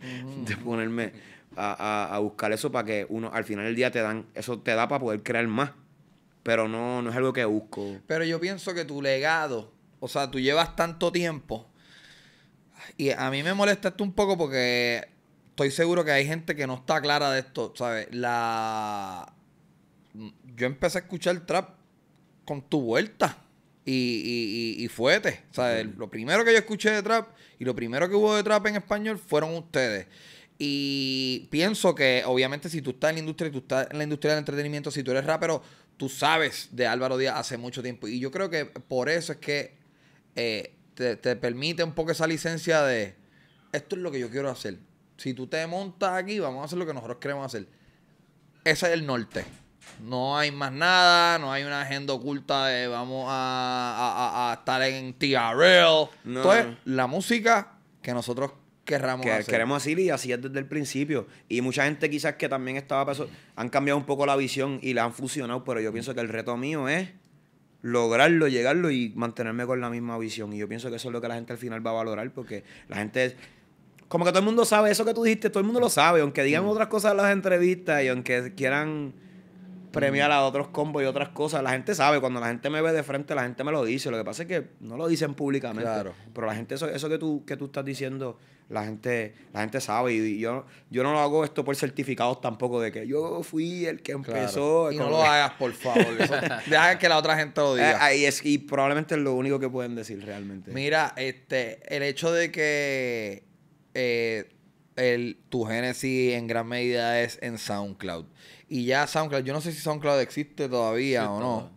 de ponerme a, buscar eso para que uno al final del día te dan, eso te da para poder crear más. Pero no, no es algo que busco. Pero yo pienso que tu legado o sea, tú llevas tanto tiempo. Y a mí me molesta esto un poco porque estoy seguro que hay gente que no está clara de esto, ¿sabes? La... Yo empecé a escuchar trap con tu vuelta y, y, fuete. lo primero que yo escuché de trap y lo primero que hubo de trap en español fueron ustedes. Y pienso que, obviamente, si tú estás en la industria y tú estás en la industria del entretenimiento, si tú eres rapero, tú sabes de Álvaro Díaz hace mucho tiempo. Y yo creo que por eso es que eh, te, permite un poco esa licencia de esto es lo que yo quiero hacer. Si tú te montas aquí, vamos a hacer lo que nosotros queremos hacer. Ese es el norte. No hay más nada, no hay una agenda oculta de vamos a, estar en TRL. No. Entonces, la música que nosotros querramos que, hacer. Queremos así y así es desde el principio. Y mucha gente quizás que también estaba... Han cambiado un poco la visión y la han fusionado, pero yo pienso que el reto mío es lograrlo, llegarlo y mantenerme con la misma visión. Y yo pienso que eso es lo que la gente al final va a valorar porque la gente es, Como que todo el mundo sabe eso que tú dijiste, todo el mundo lo sabe, aunque digan mm. otras cosas en las entrevistas y aunque quieran premiar a otros combos y otras cosas. La gente sabe, cuando la gente me ve de frente, la gente me lo dice. Lo que pasa es que no lo dicen públicamente. Pero la gente, eso, eso que, tú, que tú estás diciendo, la gente, la gente sabe. Y yo, yo no lo hago esto por certificados tampoco de que yo fui el que empezó. no lo hagas, por favor. *laughs* deja que la otra gente lo diga. Eh, es, y probablemente es lo único que pueden decir realmente. Mira, este, el hecho de que eh, el, tu génesis en gran medida es en SoundCloud. Y ya SoundCloud, yo no sé si SoundCloud existe todavía o no.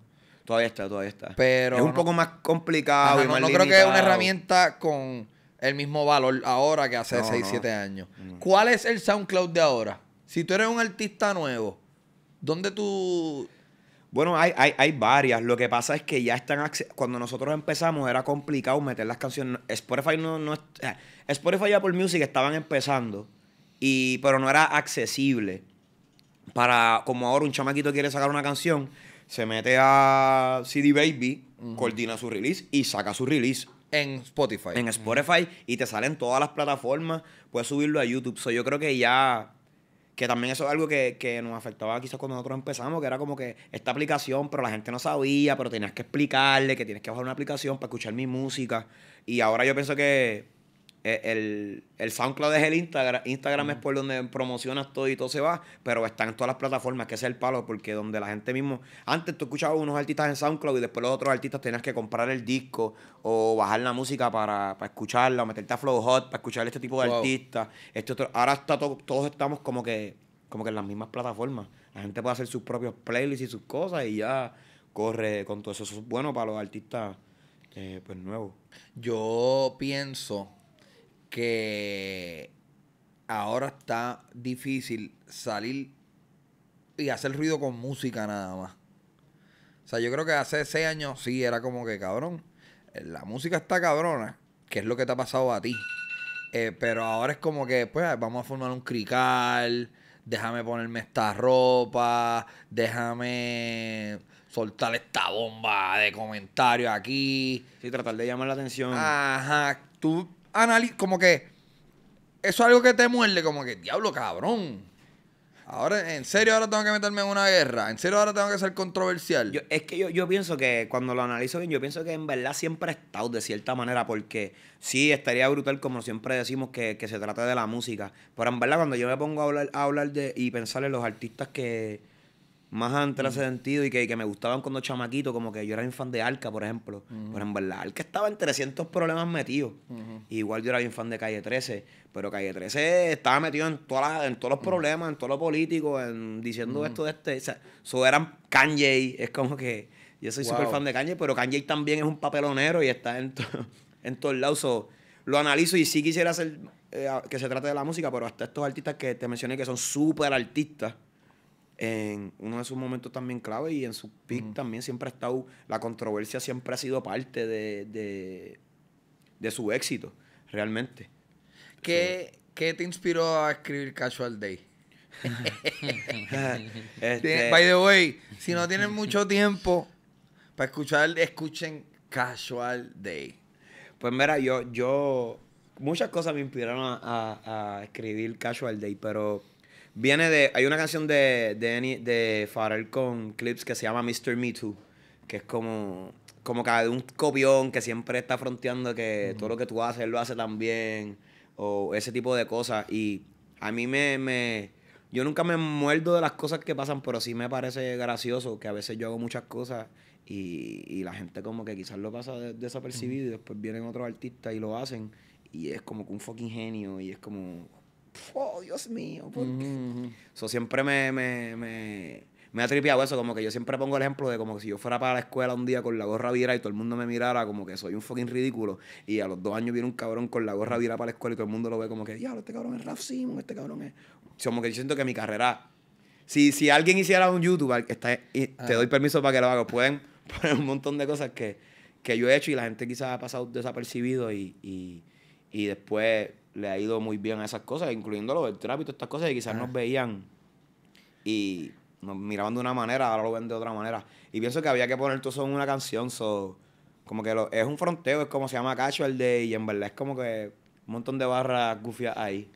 Todavía está, todavía está. Pero es un poco más complicado. y no, creo que es una herramienta con el mismo valor ahora que hace 6, 7 años. Mm. ¿Cuál es el SoundCloud de ahora? Si tú eres un artista nuevo, ¿dónde tú...? Bueno, hay, hay, hay varias. Lo que pasa es que ya están... Cuando nosotros empezamos era complicado meter las canciones. Spotify no... no Spotify y Apple Music estaban empezando, y, pero no era accesible para, como ahora un chamaquito quiere sacar una canción, se mete a CD Baby, coordina su release y saca su release. En Spotify. En Spotify y te salen todas las plataformas. Puedes subirlo a YouTube. So, yo creo que ya. Que también eso es algo que, que, nos afectaba quizás cuando nosotros empezamos, que era como que esta aplicación, pero la gente no sabía, pero tenías que explicarle que tienes que bajar una aplicación para escuchar mi música. Y ahora yo pienso que eh, el, SoundCloud es el Instagram. Instagram es por donde promocionas todo y todo se va. Pero están todas las plataformas, que es el palo, porque donde la gente mismo. Antes tú escuchabas unos artistas en SoundCloud y después los otros artistas tenías que comprar el disco o bajar la música para, para escucharla o meterte a Flow Hot para escuchar este tipo de artistas. Este ahora está todos estamos como que, como que en las mismas plataformas. La gente puede hacer sus propios playlists y sus cosas y ya corre con todo eso. Eso es bueno para los artistas eh, pues nuevos. Yo pienso que ahora está difícil salir y hacer ruido con música nada más. O sea, yo creo que hace seis años sí era como que cabrón. Eh, la música está cabrona, que es lo que te ha pasado a ti. Eh, pero ahora es como que, pues, vamos a formar un crical, déjame ponerme esta ropa, déjame soltar esta bomba de comentarios aquí. Sí, tratar de llamar la atención. Ajá, tú como que eso es algo que te muerde, como que, diablo, cabrón. Ahora, en serio, ahora tengo que meterme en una guerra. En serio, ahora tengo que ser controversial. es que yo, pienso que cuando lo analizo bien, yo pienso que en verdad siempre ha estado de cierta manera, porque sí, estaría brutal, como siempre decimos, que, se trata de la música. Pero en verdad, cuando yo me pongo a hablar, hablar de, y pensar en los artistas que, más ese mm. sentido y que, que, me gustaban cuando chamaquito, como que yo era un fan de Arca, por ejemplo. Mm. Por ejemplo, Arca estaba en 300 problemas metidos. Mm-hmm. Igual yo era un fan de Calle 13, pero Calle 13 estaba metido en, en todos los mm. problemas, en todo lo político, en diciendo mm-hmm. esto de este. O sea, so eran Kanye, es como que yo soy súper fan de Kanye, pero Kanye también es un papelonero y está en, *laughs* en todos lados. So, lo analizo y sí quisiera hacer eh, que se trate de la música, pero hasta estos artistas que te mencioné que son súper artistas en uno de sus momentos también clave y en su pick también siempre ha estado, la controversia siempre ha sido parte de, de, de su éxito, realmente. ¿Qué, eh. ¿Qué, te inspiró a escribir Casual Day? *laughs* Este, by the way, si no tienen mucho tiempo para escuchar, escuchen Casual Day. Pues mira, yo, yo muchas cosas me inspiraron a, a escribir Casual Day, pero Viene de. Hay una canción de, de, de Farrell con clips que se llama Mr. Me Too, que es como. Como cada un copión que siempre está fronteando que todo lo que tú haces, lo hace también. O ese tipo de cosas. Y a mí me, Yo nunca me muerdo de las cosas que pasan, pero sí me parece gracioso que a veces yo hago muchas cosas y, la gente como que quizás lo pasa desapercibido y después vienen otros artistas y lo hacen y es como que un fucking genio y es como oh, Dios mío, ¿por qué? siempre me, ha tripiado eso, como que yo siempre pongo el ejemplo de como si yo fuera para la escuela un día con la gorra vira y todo el mundo me mirara como que soy un fucking ridículo y a los dos años viene un cabrón con la gorra vira para la escuela y todo el mundo lo ve como que, diablo, este cabrón es Raf Simon, este cabrón es... Como que yo siento que mi carrera... Si, si alguien hiciera un YouTuber... está, te doy permiso para que lo haga, pueden *laughs* poner un montón de cosas que, que yo he hecho y la gente quizás ha pasado desapercibido y, y, y después le ha ido muy bien a esas cosas, incluyendo lo del trap estas cosas, y quizás nos ah. veían y nos miraban de una manera, ahora lo ven de otra manera. Y pienso que había que poner todo eso en una canción, so, como que lo, es un fronteo, es como se llama Cacho el de, y en verdad es como que un montón de barras gufias ahí.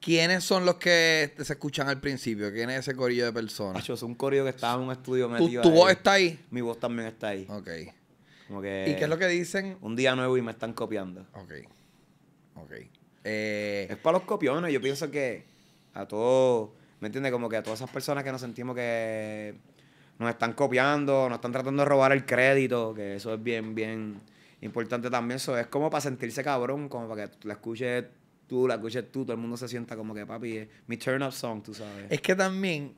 ¿Quiénes son los que se escuchan al principio? ¿Quién es ese corillo de personas? Cacho, es un corillo que estaba en un estudio medio. ¿Tu, tu voz está ahí? Mi voz también está ahí. Ok. ¿Y qué es lo que dicen? Un día nuevo y me están copiando. Ok. Ok. Eh, es para los copiones, yo pienso que a todos, ¿me entiendes? Como que a todas esas personas que nos sentimos que nos están copiando, nos están tratando de robar el crédito, que eso es bien, bien importante también. Eso es como para sentirse cabrón, como para que la escuches tú, la escuches tú, todo el mundo se sienta como que, papi, es mi turn up song, tú sabes. Es que también,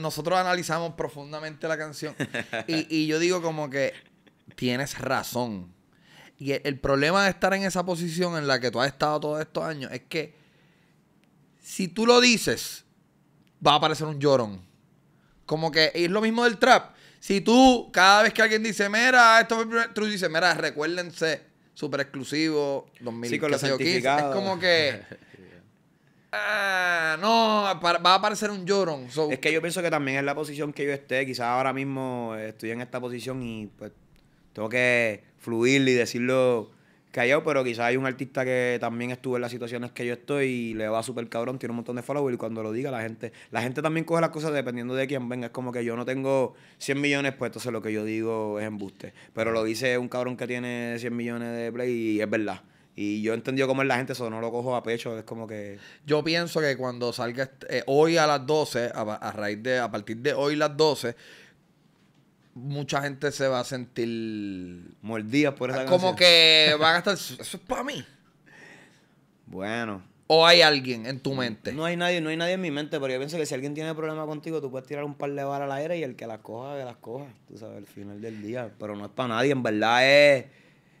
nosotros analizamos profundamente la canción *laughs* y, y yo digo como que tienes razón. Y el, problema de estar en esa posición en la que tú has estado todos estos años es que si tú lo dices, va a aparecer un llorón. Como que es lo mismo del trap. Si tú, cada vez que alguien dice, mira, esto fue el primer, tú dices, mira, recuérdense, super exclusivo, 2015. Sí, es como que... *laughs* Ah, no, va a aparecer un llorón. Es que yo pienso que también es la posición que yo esté. Quizás ahora mismo estoy en esta posición y pues tengo que fluir y decirlo callado, pero quizás hay un artista que también estuvo en las situaciones que yo estoy y le va súper cabrón, tiene un montón de followers y cuando lo diga la gente, la gente también coge las cosas dependiendo de quién venga, es como que yo no tengo 100 millones, pues entonces lo que yo digo es embuste, pero lo dice un cabrón que tiene 100 millones de play y es verdad. Y yo he entendido cómo es la gente, eso no lo cojo a pecho, es como que... Yo pienso que cuando salga este, eh, hoy a las 12, a, raíz de, a partir de hoy las 12, mucha gente se va a sentir mordida por esa Como que va a estar. Eso es para mí. Bueno. ¿O hay alguien en tu mente? No hay nadie, no hay nadie en mi mente, pero yo pienso que si alguien tiene problema contigo, tú puedes tirar un par de balas al aire y el que las coja, que las coja. Tú sabes, al final del día. Pero no es para nadie, en verdad es.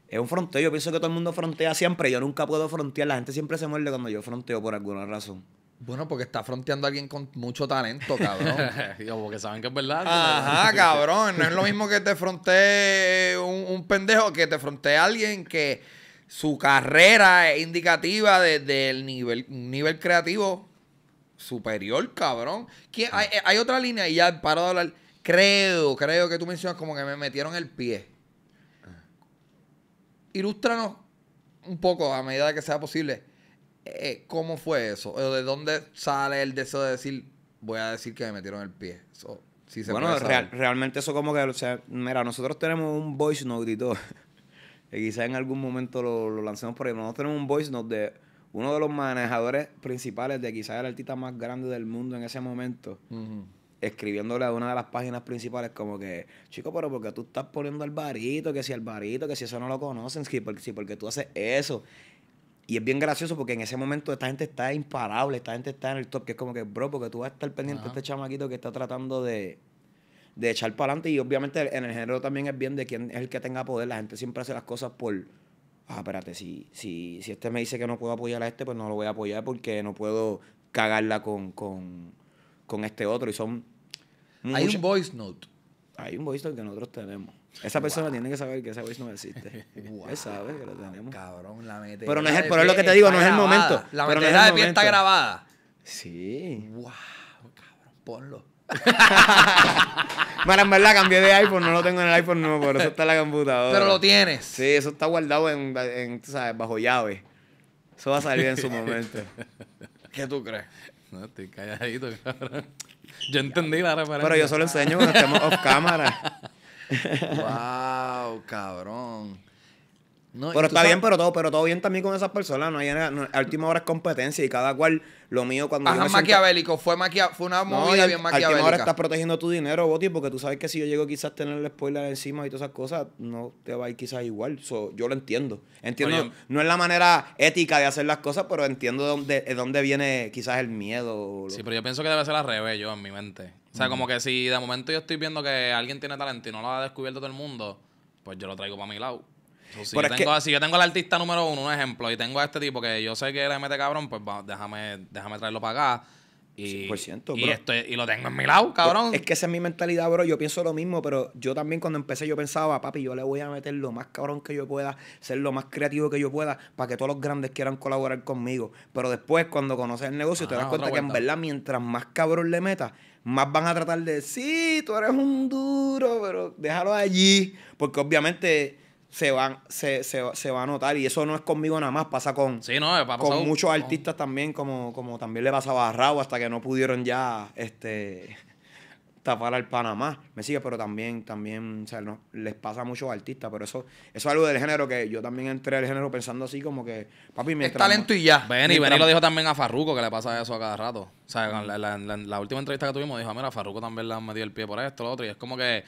Es un fronteo. Yo pienso que todo el mundo frontea siempre. Yo nunca puedo frontear. La gente siempre se muerde cuando yo fronteo por alguna razón. Bueno, porque está fronteando a alguien con mucho talento, cabrón. Digo, *laughs* porque saben que es verdad. Ajá, *laughs* cabrón. No es lo mismo que te frontee un, pendejo que te frontee a alguien que su carrera es indicativa desde el nivel, nivel creativo superior, cabrón. Hay, ah. hay, otra línea y ya paro de hablar. Creo, creo que tú mencionas como que me metieron el pie. Ah. Ilústranos un poco a medida que sea posible eh, ¿cómo fue eso? ¿De dónde sale el deseo de decir, voy a decir que me metieron el pie? bueno, realmente eso como que, o sea, mira, nosotros tenemos un voice note y todo. *laughs* quizás en algún momento lo, lo lancemos por ahí. Nosotros tenemos un voice note de uno de los manejadores principales de quizás el artista más grande del mundo en ese momento. escribiéndole a una de las páginas principales como que, chico, pero porque tú estás poniendo al barito, que si al barito, que si eso no lo conocen, que porque, si porque tú haces eso. Y es bien gracioso porque en ese momento esta gente está imparable, esta gente está en el top, que es como que, bro, porque tú vas a estar pendiente de este chamaquito que está tratando de, echar para adelante. Y obviamente en el género también es bien de quién es el que tenga poder. La gente siempre hace las cosas por, ah, espérate, si, si, si este me dice que no puedo apoyar a este, pues no lo voy a apoyar porque no puedo cagarla con, este otro. Y son... Hay un voice note. Hay un voice note que nosotros tenemos. Esa persona tiene que saber que esa voice no existe. Wow. *laughs* Él sabe que lo tenemos. Cabrón, la mete. Pero no es, el, pero es lo que te digo, no es el momento. La verdad está grabada. Sí. Wow, cabrón, ponlo. *laughs* Bueno, en verdad cambié de iPhone, no lo tengo en el iPhone nuevo, pero eso está en la computadora. Pero lo tienes. Sí, eso está guardado en, sabes, bajo llave. Eso va a salir en su momento. *laughs* ¿Qué tú crees? No, estoy calladito, cabrón. Yo entendí la referencia. Pero yo solo enseño cuando estemos off cámara. ¡Wow, *laughs* cabrón! pero está bien, pero todo, pero todo bien también con esas personas. No hay, última hora es competencia y cada cual lo mío cuando. Ajá, maquiavélico. Fue, fue una movida bien maquiavélica. A última hora estás protegiendo tu dinero, Boti, porque tú sabes que si yo llego quizás a tener el spoiler encima y todas esas cosas, no te va a ir quizás igual. yo lo entiendo. Entiendo. No es la manera ética de hacer las cosas, pero entiendo de dónde, viene quizás el miedo. Sí, pero yo pienso que debe ser al revés, yo, en mi mente. O sea, como que si de momento yo estoy viendo que alguien tiene talento y no lo ha descubierto todo el mundo, pues yo lo traigo para mi lado. Si yo, tengo, al artista número uno, un ejemplo, y tengo a este tipo que yo sé que le mete cabrón, pues déjame, déjame traerlo para acá. Y, y, estoy, y, lo tengo en mi lado, cabrón. es que esa es mi mentalidad, bro. Yo pienso lo mismo, pero yo también cuando empecé yo pensaba, papi, yo le voy a meter lo más cabrón que yo pueda, ser lo más creativo que yo pueda, para que todos los grandes quieran colaborar conmigo. Pero después, cuando conoces el negocio, te ah, das cuenta que en verdad, mientras más cabrón le metas, más van a tratar de, sí, tú eres un duro, pero déjalo allí. Porque obviamente se, van, se, se, se, va a notar. Y eso no es conmigo nada más, pasa con, con muchos artistas también, como, como también le pasaba a Rabo, hasta que no pudieron ya este, *laughs* tapar al Panamá. Me sigue, pero también, también o sea, no, les pasa a muchos artistas. Pero eso, eso es algo del género que yo también entré al género pensando así, como que, papi, me Es talento y ya. ven Benny lo dijo también a Farruco, que le pasa eso a cada rato. O sea, en la, última entrevista que tuvimos dijo, mira, a Farruco también le han metido el pie por esto, lo otro. Y es como que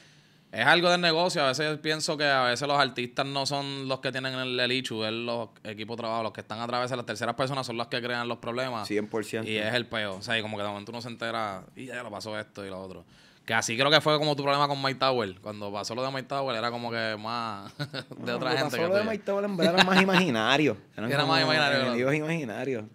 es algo del negocio. A veces pienso que a veces los artistas no son los que tienen el, el es los equipos de trabajo, los que están a través de las terceras personas son los que crean los problemas. 100%. Y es el peor. O sea, y como que de momento uno se entera, y ya lo pasó esto y lo otro. Que así creo que fue como tu problema con Mike Tower. Cuando pasó lo de Mike Tower era como que más *laughs* de otra gente. Pasó lo de Mike Tower en verdad *laughs* era más imaginario. era más imaginario. más imaginario.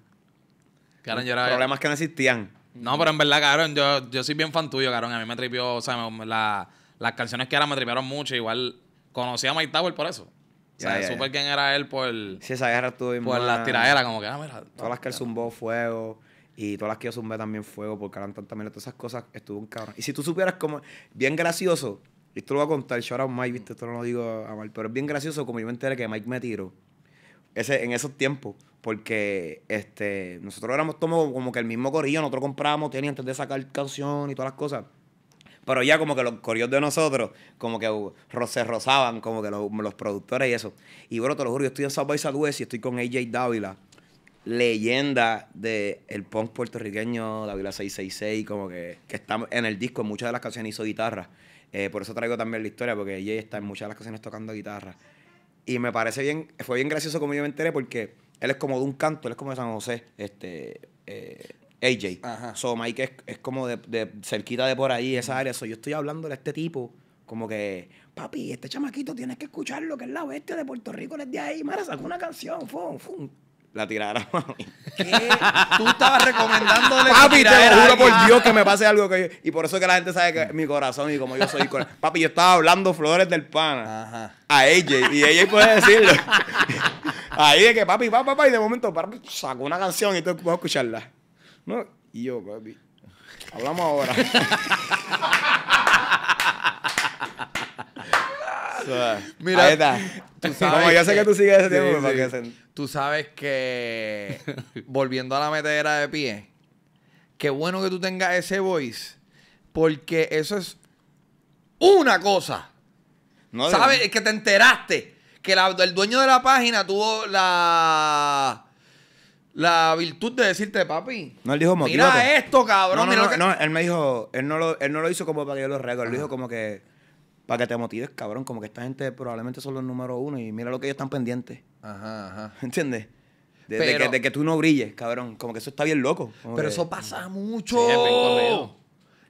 problemas que no existían. No, pero en verdad, cabrón, yo, yo soy bien fan tuyo, cabrón. A mí me tripió, o la las canciones que eran me tripearon mucho. Igual conocí a Mike Tower por eso. O sea, supe quién era él por. Sí, esa guerra estuvo Por las tiraderas, como que, ah, mira. Todas las que él zumbó fuego. Y todas las que yo zumbé también fuego eran tantas también. Todas esas cosas estuvo un cabrón. Y si tú supieras como. Bien gracioso. Y esto lo voy a contar. Shout out Mike, viste. Esto no lo digo a mal. Pero es bien gracioso como yo me enteré que Mike me tiró. Ese, en esos tiempos. Porque este, nosotros éramos como, como que el mismo corillo. Nosotros comprábamos tenis antes de sacar canción y todas las cosas. Pero ya como que los corrió de nosotros, como que se rozaban, como que los, los, productores y eso. Y bueno, te lo juro, yo estoy en South by Southwest y estoy con AJ Dávila, leyenda del el punk puertorriqueño, Dávila 666, como que, que está en el disco, en muchas de las canciones hizo guitarra. Eh, por eso traigo también la historia, porque AJ está en muchas de las canciones tocando guitarra. Y me parece bien, fue bien gracioso como yo me enteré, porque él es como de un canto, él es como de San José, este... Eh, AJ. Ajá. So Mike es, como de, cerquita de por ahí, esa área. So yo estoy hablando de este tipo, como que, papi, este chamaquito tienes que escucharlo, que es la bestia de Puerto Rico, de ahí. Mara, sacó una canción, fum, fum. La tirara, *laughs* ¿Qué? Tú estabas recomendándole. Papi, te juro por Dios que me pase algo que Y por eso que la gente sabe que mi corazón y como yo soy. *laughs* Papi, yo estaba hablando flores del pan A AJ Y ella puede decirlo. *laughs* Ahí de que papi, papi papi Y de momento, papi, sacó una canción y tú puedes escucharla. No, y yo, papi, hablamos ahora. *laughs* Mira, Tú sabes yo sé que tú sigues ese Tú sabes que, volviendo a la metera de pie, qué bueno que tú tengas ese voice, porque eso es una cosa. No, ¿Sabes? Es que te enteraste que el dueño de la página tuvo la la virtud de decirte, papi. No, él dijo Mira esto, cabrón. No, él me dijo, él no, lo, hizo como para que yo lo rego, él lo dijo como que para que te motives, cabrón, como que esta gente probablemente son los número uno y mira lo que ellos están pendientes. Ajá, ajá. *laughs* ¿Entiendes? De, que, tú no brilles, cabrón. Como que eso está bien loco. pero eso pasa mucho.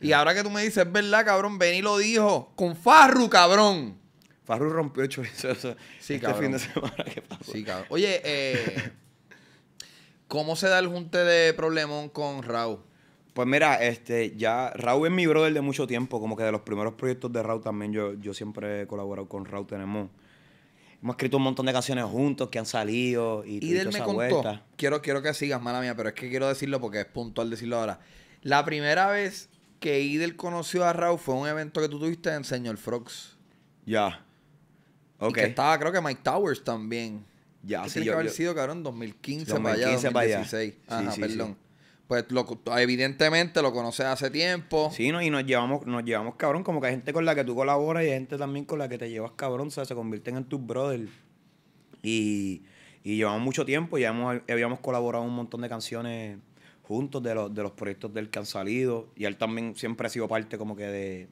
y ahora que tú me dices, es verdad, cabrón, y lo dijo. Con Farru, cabrón. Farru rompió el eso sí, este fin de semana Sí, cabrón. Oye, eh, *laughs* ¿Cómo se da el junte de problemón con Raúl? Pues mira, este, ya Raúl es mi brother de mucho tiempo, como que de los primeros proyectos de Raúl también yo, yo siempre he colaborado con Raúl, tenemos hemos escrito un montón de canciones juntos que han salido y, y me contó, vuelta. quiero quiero que sigas, mala mía, pero es que quiero decirlo porque es puntual decirlo ahora. La primera vez que Idel conoció a Raúl fue un evento que tú tuviste en Señor Frogs. Ya. que estaba creo que Mike Towers también. Ya, tiene que haber sido, cabrón, 2015, para allá, 2016. Ajá, perdón. pues lo, evidentemente lo conoces hace tiempo. Sí, no, y nos llevamos, nos llevamos cabrón, como que hay gente con la que tú colaboras y hay gente también con la que te llevas cabrón, o sea, se convierten en tus brothers. Y, y llevamos mucho tiempo, ya habíamos colaborado un montón de canciones juntos de los, de los proyectos del que han salido. Y él también siempre ha sido parte como que de,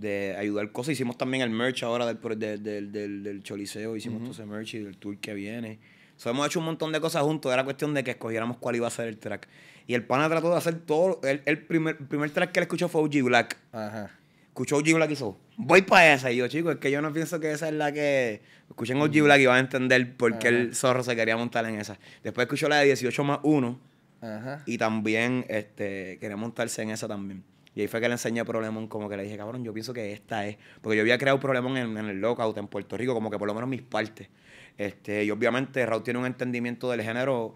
de ayudar cosas. Hicimos también el merch ahora del, del, del, Choliseo, hicimos todo ese merch y del tour que viene. hemos hecho un montón de cosas juntos. Era cuestión de que escogiéramos cuál iba a ser el track. Y el pana trató de hacer todo. El, primer, track que él escuchó fue OG Black. Ajá. Escuchó OG Black y hizo, voy para esa. Y yo, chicos, es que yo no pienso que esa es la que. Escuchen OG Black y van a entender por qué el zorro se quería montar en esa. Después escuchó la de 18 más 1. Y también este, quería montarse en esa también. Y ahí fue que le enseñé Problemón, como que le dije, cabrón, yo pienso que esta es. Porque yo había creado Problemón en, el Lockout, en Puerto Rico, como que por lo menos mis partes. Este, y obviamente Raúl tiene un entendimiento del género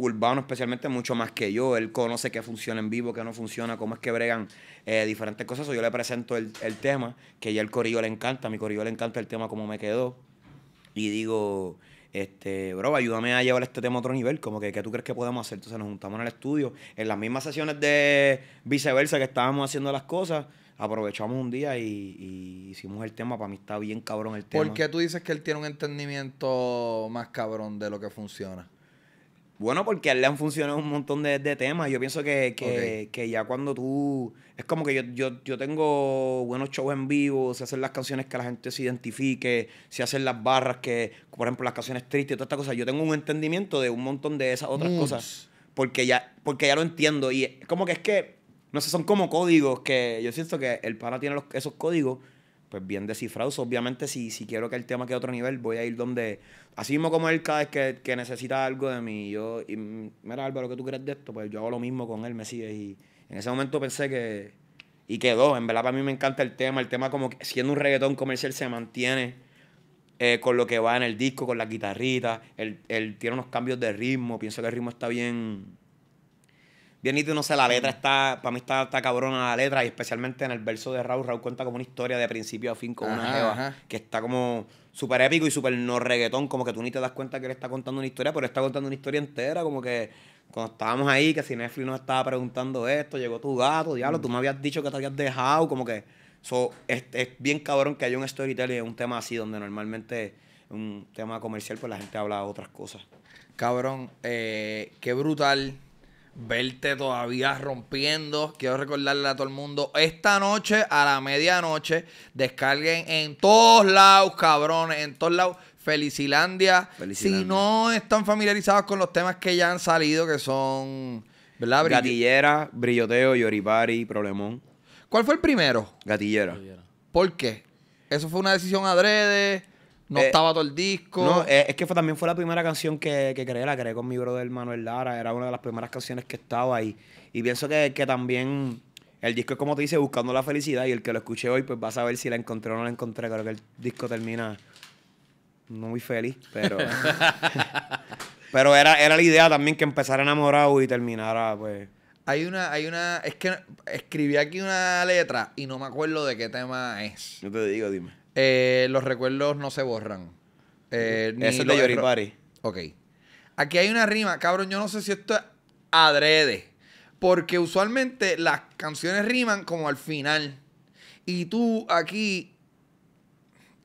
urbano especialmente mucho más que yo. Él conoce qué funciona en vivo, qué no funciona, cómo es que bregan eh, diferentes cosas. yo le presento el, tema, que ya el corillo le encanta, a mi corillo le encanta el tema cómo me quedó. Y digo, este, bro, ayúdame a llevar este tema a otro nivel, como que, ¿qué tú crees que podemos hacer? Entonces nos juntamos en el estudio, en las mismas sesiones de viceversa que estábamos haciendo las cosas, aprovechamos un día y, hicimos el tema, para mí está bien cabrón el tema. ¿Por qué tú dices que él tiene un entendimiento más cabrón de lo que funciona? Bueno, porque le han funcionado un montón de, temas. Yo pienso que, ya cuando tú. Es como que yo, yo, tengo buenos shows en vivo, se hacen las canciones que la gente se identifique, se hacen las barras que, por ejemplo, las canciones tristes y todas estas cosas. Yo tengo un entendimiento de un montón de esas otras cosas. Porque ya, porque ya lo entiendo. Y es como que es que, no sé, son como códigos que yo siento que el pana tiene esos códigos pues bien descifrados. Obviamente, si, si quiero que el tema quede a otro nivel, voy a ir donde. Así mismo como él cada vez que, que necesita algo de mí, yo. Y, Mira, Álvaro, ¿qué tú crees de esto? Pues yo hago lo mismo con él, me sigue Y en ese momento pensé que. Y quedó. En verdad, para mí me encanta el tema. El tema, como que siendo un reggaetón comercial, se mantiene eh, con lo que va en el disco, con la guitarrita, él tiene unos cambios de ritmo. Pienso que el ritmo está bien bien nítido, no sé, la letra mm. está, para mí está, está cabrona la letra, y especialmente en el verso de Raúl, Raúl cuenta como una historia de principio a fin con una jeva, que está como súper épico y súper no reggaetón, como que tú ni te das cuenta que él está contando una historia, pero está contando una historia entera, como que cuando estábamos ahí, que si Netflix nos estaba preguntando esto, llegó tu gato, diablo, mm. tú me habías dicho que te habías dejado, como que, so, es, bien cabrón que haya un storytelling, un tema así, donde normalmente un tema comercial, pues la gente habla de otras cosas. Cabrón, eh, qué brutal verte todavía rompiendo. Quiero recordarle a todo el mundo, esta noche a la medianoche, descarguen en todos lados, cabrones, en todos lados. Felicilandia. Si no están familiarizados con los temas que ya han salido, que son... ¿Verdad? Gatillera, Brilloteo, Yoripari, Problemón. ¿Cuál fue el primero? Gatillera. ¿Por qué? ¿Eso fue una decisión adrede? No eh, estaba todo el disco. No, eh, es, que también fue la primera canción que, que creé, la creé con mi brother Manuel Lara. Era una de las primeras canciones que estaba ahí. Y pienso que, también el disco es como te dice, buscando la felicidad. Y el que lo escuché hoy, pues va a saber si la encontré o no la encontré. Creo que el disco termina no muy feliz, pero. *laughs* pero era, era la idea también que empezara enamorado y terminara, pues. Hay una, hay una, es que escribí aquí una letra y no me acuerdo de qué tema es. Yo te digo, dime. Eh, los recuerdos no se borran. Eh, ni es de Ok. Aquí hay una rima, cabrón, yo no sé si esto es adrede. Porque usualmente las canciones riman como al final. Y tú aquí,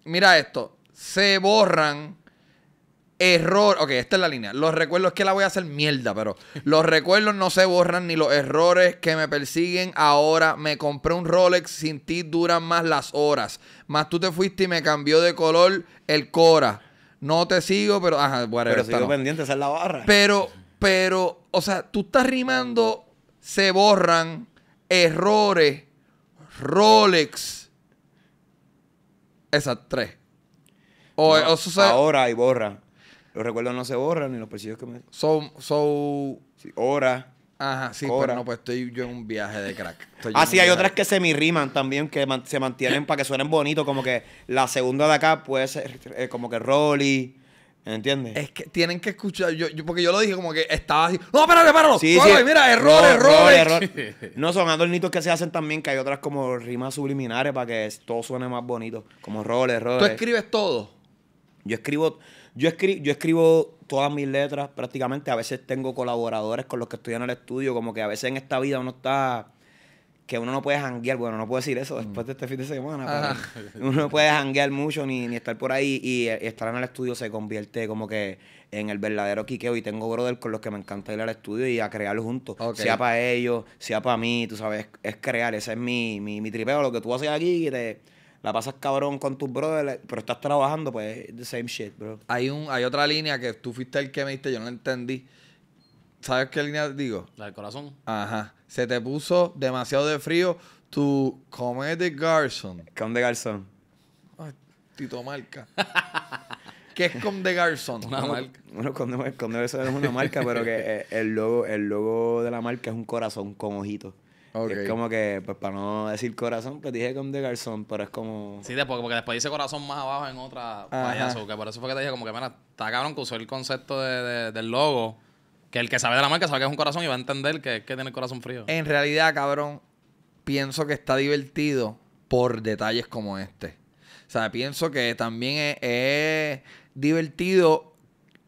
mira esto, se borran. Error, ok, esta es la línea. Los recuerdos es que la voy a hacer mierda, pero *laughs* los recuerdos no se borran ni los errores que me persiguen ahora. Me compré un Rolex, sin ti duran más las horas. Más tú te fuiste y me cambió de color el Cora. No te sigo, pero. Ajá, Pero sigo pendiente, esa es la barra. Pero, pero, o sea, tú estás rimando, se borran errores, Rolex. Esas tres. ahora y borra. Los recuerdos no se borran ni los presidios que me. Son. So, so Ajá, sí, pero no, pues estoy yo en un viaje de crack. ah, sí, hay otras que se riman también, que se mantienen para que suenen bonito, como que la segunda de acá puede ser eh, como que Rolly. ¿Entiendes? Es que tienen que escuchar. Yo, porque yo lo dije como que estaba así. ¡No, espérate, páralo! Sí, sí. Mira, error, error, *laughs* no, son adornitos que se hacen también, que hay otras como rimas subliminares para que todo suene más bonito. Como roles, error. ¿Tú escribes todo? Yo escribo. Yo, yo escribo todas mis letras prácticamente. A veces tengo colaboradores con los que estoy en el estudio. Como que a veces en esta vida uno está... Que uno no puede janguear. Bueno, no puedo decir eso mm. después de este fin de semana. *laughs* uno no puede janguear mucho ni, estar por ahí. Y, eh, estar en el estudio se convierte como que en el verdadero quiqueo. Y tengo brother con los que me encanta ir al estudio y a crear juntos. Sea para ellos, sea para mí. Tú sabes, es crear. Ese es mi, mi, mi tripeo. Lo que tú haces aquí y te la pasas cabrón con tus brothers, pero estás trabajando, pues, the same shit, bro. Hay, un, hay otra línea que tú fuiste el que me diste, yo no la entendí. ¿Sabes qué línea digo? La del corazón. Ajá. Se te puso demasiado de frío tu Comedy Garson. Come de Tito Marca. *laughs* ¿Qué es Come de Una marca. Bueno, es una marca, pero que eh, el logo, el logo de la marca es un corazón con ojitos. Es como que, pues para no decir corazón, pues dije con de garzón, pero es como. Sí, porque después dice corazón más abajo en otra payaso, que por eso fue que te dije, como que, mira, está cabrón que usó el concepto del logo, que el que sabe de la marca sabe que es un corazón y va a entender que que tiene corazón frío. En realidad, cabrón, pienso que está divertido por detalles como este. O sea, pienso que también es divertido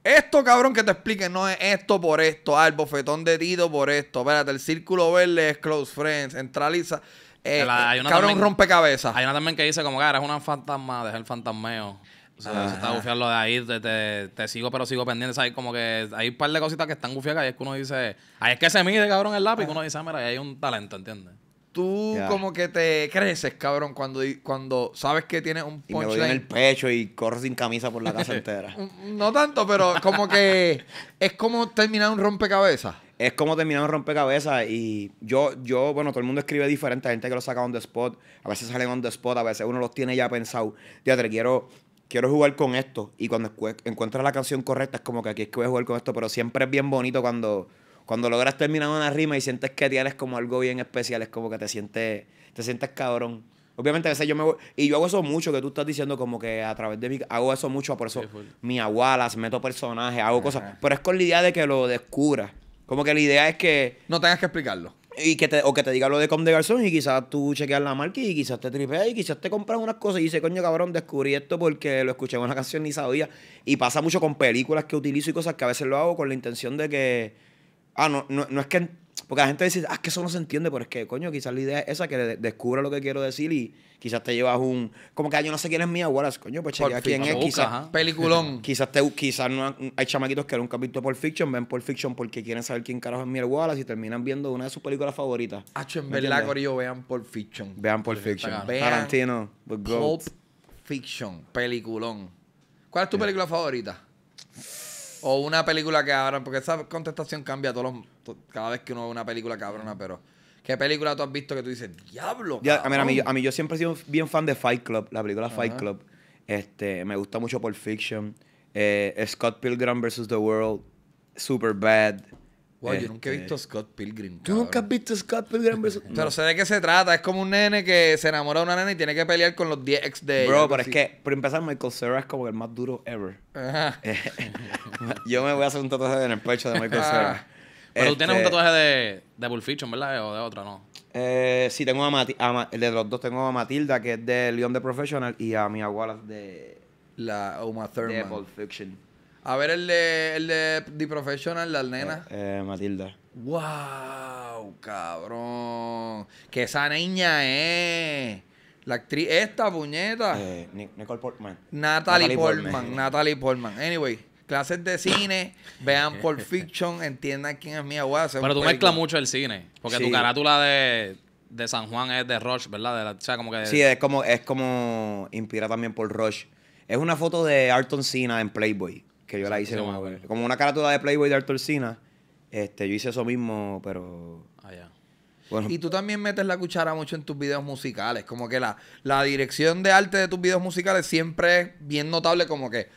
esto, cabrón, que te explique, no es esto por esto, Ah, el bofetón de Tito por esto. Espérate, el círculo verde es close friends, centraliza. Eh, eh, cabrón rompecabezas. Hay una también que dice como cara ah, es una fantasma, deja el fantasmeo. O sea, se está ah. gufiando de ahí, te, te, sigo, pero sigo pendiente. Hay Como que hay un par de cositas que están gufiadas y es que uno dice, ahí es que se mide, cabrón, el lápiz. Ah. Uno dice, mira, ahí hay un talento, ¿entiendes? tú como que te creces, cabrón, cuando, cuando sabes que tienes un punchline. Y me doy en el pecho y corro sin camisa por la casa *laughs* entera. no tanto, pero como que es como terminar un rompecabezas. Es como terminar un rompecabezas y yo, yo, bueno, todo el mundo escribe diferente, hay gente que lo saca on the spot, a veces salen on the spot, a veces uno los tiene ya pensado, te quiero, quiero jugar con esto y cuando encuentras la canción correcta es como que aquí es que voy a jugar con esto, pero siempre es bien bonito cuando cuando logras terminar una rima y sientes que tienes como algo bien especial, es como que te sientes, te sientes cabrón. Obviamente a veces yo me voy, y yo hago eso mucho que tú estás diciendo como que a través de mi, hago eso mucho, por eso mi agualas, meto personajes, hago cosas, pero es con la idea de que lo descubras. Como que la idea es que... No tengas que explicarlo. Y que o que te diga lo de Com de Garzón y quizás tú chequeas la marca y quizás te tripeas y quizás te compras unas cosas y dices, coño cabrón, descubrí esto porque lo escuché en una *laughs* canción ni sabía. Y pasa mucho con películas que utilizo y cosas que a veces lo hago con la intención de que Ah, no, no, es que. Porque la gente dice, ah, que eso no se entiende, pero es que, coño, quizás la idea es esa, que de- descubra lo que quiero decir y quizás te llevas un. Como que ah, yo no sé quién es Mia Wallace, coño, pues chequea quién es. Quizás, Peliculón. *laughs* quizás, te, quizás no hay chamaquitos que nunca han visto por Fiction, ven por Fiction porque quieren saber quién carajo es Mia Wallace y terminan viendo una de sus películas favoritas. Ah, en verdad, Corillo, vean por Fiction. Vean por Fiction. Tarantino, Pulp Fiction. Peliculón. ¿Cuál es tu película favorita? O una película que abran, porque esa contestación cambia todos cada vez que uno ve una película cabrona, mm. pero ¿qué película tú has visto que tú dices, diablo? a, mí, a, mí, yo siempre he sido bien fan de Fight Club, la película Fight Club. Este, me gusta mucho Pulp Fiction, eh, Scott Pilgrim vs. The World, Super Bad. Wow, yo nunca he este, visto Scott Pilgrim. ¿Tú nunca has visto Scott Pilgrim? *laughs* Pero sé de qué se trata. Es como un nene que se enamora de una nena y tiene que pelear con los 10 ex de Bro, pero es que, por empezar, Michael Cera es como el más duro ever. Ajá. *laughs* Eh, yo me voy a hacer un tatuaje en el pecho de Michael ah. Cera. Pero tú tienes un este, tatuaje de, de ¿verdad? O de otra, ¿no? Eh, sí, tengo a, Matilda. de los dos tengo a Matilda, que es de Leon the Professional, y a mi abuela de... La Uma Thurman. De Pulp a ver el de, el de The Professional, la nena? Eh, eh, Matilda. ¡Wow! Cabrón. ¡Qué esa niña es. La actriz, esta puñeta. Eh, Nicole Portman. Natalie, Portman. Natalie Portman. Anyway, clases de cine, vean *laughs* por Fiction, entiendan quién es mi abuela. Pero tú mezclas mucho el cine. Porque tu carátula de, San Juan es de Rush, ¿verdad? De sea, como que. Sí, es como, es como inspirada también por Rush. Es una foto de Arton Cena en Playboy yo la hice como, una carátula de Playboy de Arthur Este, yo hice eso mismo, pero... Ah, bueno. Y tú también metes la cuchara mucho en tus videos musicales. Como que la, la dirección de arte de tus videos musicales siempre es bien notable. Como que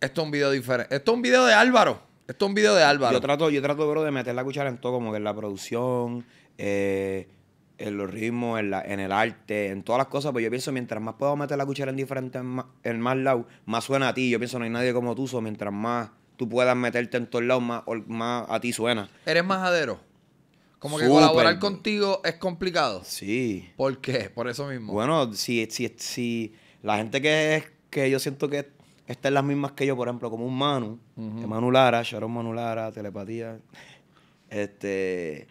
esto es un video diferente. Esto es un video de Álvaro. Esto es un video de Álvaro. Yo trato, yo trato, bro, de meter la cuchara en todo, como que en la producción, eh, en los ritmos, en, la, en el arte, en todas las cosas, pues yo pienso, mientras más puedo meter la cuchara en diferentes, en más, más lados, más suena a ti. Yo pienso, no hay nadie como tú, so, mientras más tú puedas meterte en todos lados, más, más a ti suena. Eres majadero. Como que colaborar contigo es complicado. Sí. ¿Por qué? Por eso mismo. Bueno, si, si, si la gente que es, que yo siento que está en las mismas que yo, por ejemplo, como un Manu, que Manu Lara, Sharon Manu Lara, Telepatía, este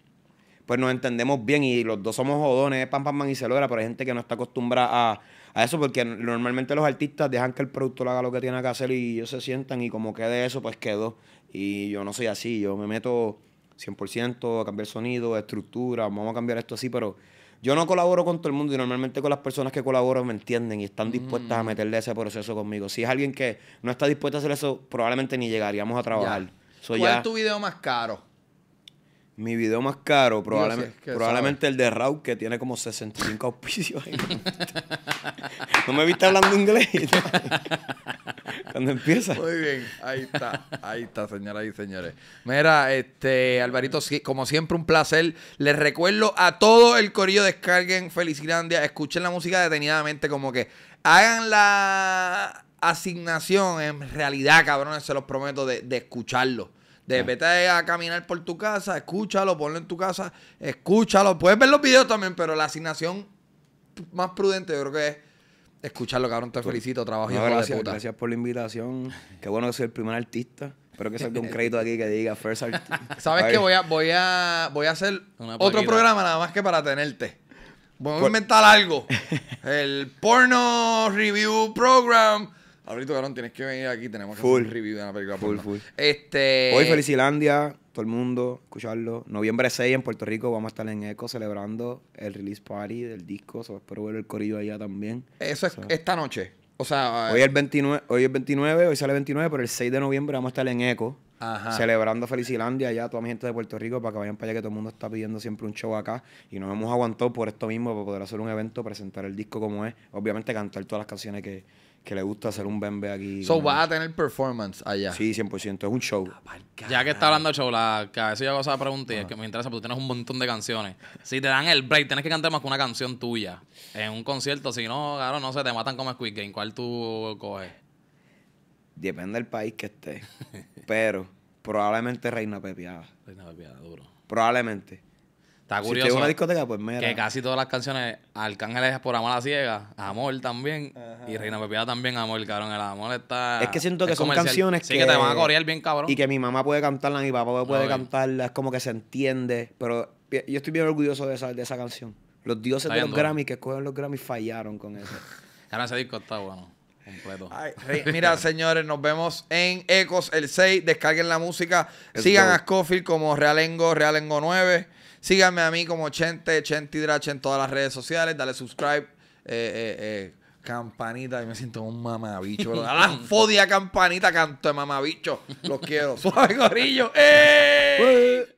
pues nos entendemos bien y los dos somos jodones, pam, pam, pam, y se logra, pero hay gente que no está acostumbrada a, eso porque normalmente los artistas dejan que el productor haga lo que tiene que hacer y ellos se sientan y como quede eso, pues quedó. Y yo no soy así, yo me meto 100% a cambiar sonido, estructura, vamos a cambiar esto así, pero yo no colaboro con todo el mundo y normalmente con las personas que colaboro me entienden y están dispuestas a mm. meterle ese proceso conmigo. Si es alguien que no está dispuesto a hacer eso, probablemente ni llegaríamos a trabajar. ¿Cuál es tu video más caro? Mi video más caro, probablemente, probablemente el de Raúl, que tiene como 65 auspicios. *laughs* ¿No me viste hablando inglés? *laughs* Cuando empieza. Muy bien, ahí está, ahí está, señoras y señores. Mira, este, Alvarito, como siempre, un placer. Les recuerdo a todo el corillo, descarguen Felicidad. escuchen la música detenidamente, como que hagan la asignación, en realidad, cabrones, se los prometo, de escucharlo de vete a caminar por tu casa, escúchalo, ponlo en tu casa, escúchalo. Puedes ver los videos también, pero la asignación más prudente yo creo que es escucharlo, cabrón. Te felicito, trabajo gracias, gracias por la invitación. *laughs* Qué bueno que soy el primer artista. Espero que salga un *laughs* crédito aquí que diga First Artist. ¿Sabes qué? Voy a, voy a, voy a hacer otro programa nada más que para tenerte. Voy a inventar algo. *laughs* El Porno Review Program. Ahorita, cabrón, tienes que venir aquí. Tenemos que review de una película. Full, full. Este... Hoy Felicilandia, todo el mundo, escucharlo. Noviembre 6 en Puerto Rico vamos a estar en ECO celebrando el release party del disco. So, espero ver el corillo allá también. Eso es esta noche. O sea, ah, hoy es, el 29, hoy es 29, hoy sale 29, pero el 6 de noviembre vamos a estar en ECO. celebrando Felicilandia allá, toda mi gente de Puerto Rico, para que vayan para allá, que todo el mundo está pidiendo siempre un show acá. Y nos hemos aguantado por esto mismo, para poder hacer un evento, presentar el disco como es, obviamente cantar todas las canciones que, que le gusta hacer un bembe aquí. So, vas a tener performance allá. Sí, 100%. Es un show. Ya que está hablando de show, la, que a veces yo hago esa pregunta es ah. que me interesa porque tú tienes un montón de canciones. Si te dan el break, tienes que cantar más que una canción tuya en un concierto. Si no, claro, no se te matan como Squid Game. ¿Cuál tú coges? Depende del país que esté *laughs* Pero probablemente Reina Pepeada Reina Pepiada, duro. Probablemente. Está curioso. una discoteca, pues Que casi todas las canciones, Arcángeles es por amor a la ciega, Amor también, y Reina Pepita también, Amor, cabrón. El amor está. Es que siento que son canciones que. que te van a corear bien, cabrón. Y que mi mamá puede cantarla, mi papá puede cantarlas, es como que se entiende. Pero yo estoy bien orgulloso de esa, de esa canción. Los dioses de los Grammy que escogen los Grammy fallaron con eso. Ahora *laughs* ese disco está bueno. Completo. mira, *laughs* señores, nos vemos en Ecos el 6. Descarguen la música. Sigan a Scofield como Realengo, Realengo 9. Síganme a mí como Chente, Chente Hidrache en todas las redes sociales. Dale subscribe. Eh, eh, eh. campanita. Y me siento un mamabicho. A la *laughs* fodia campanita canto de mamabicho. Los quiero. *laughs* Suave, gorillo. ¡Eh! Pues,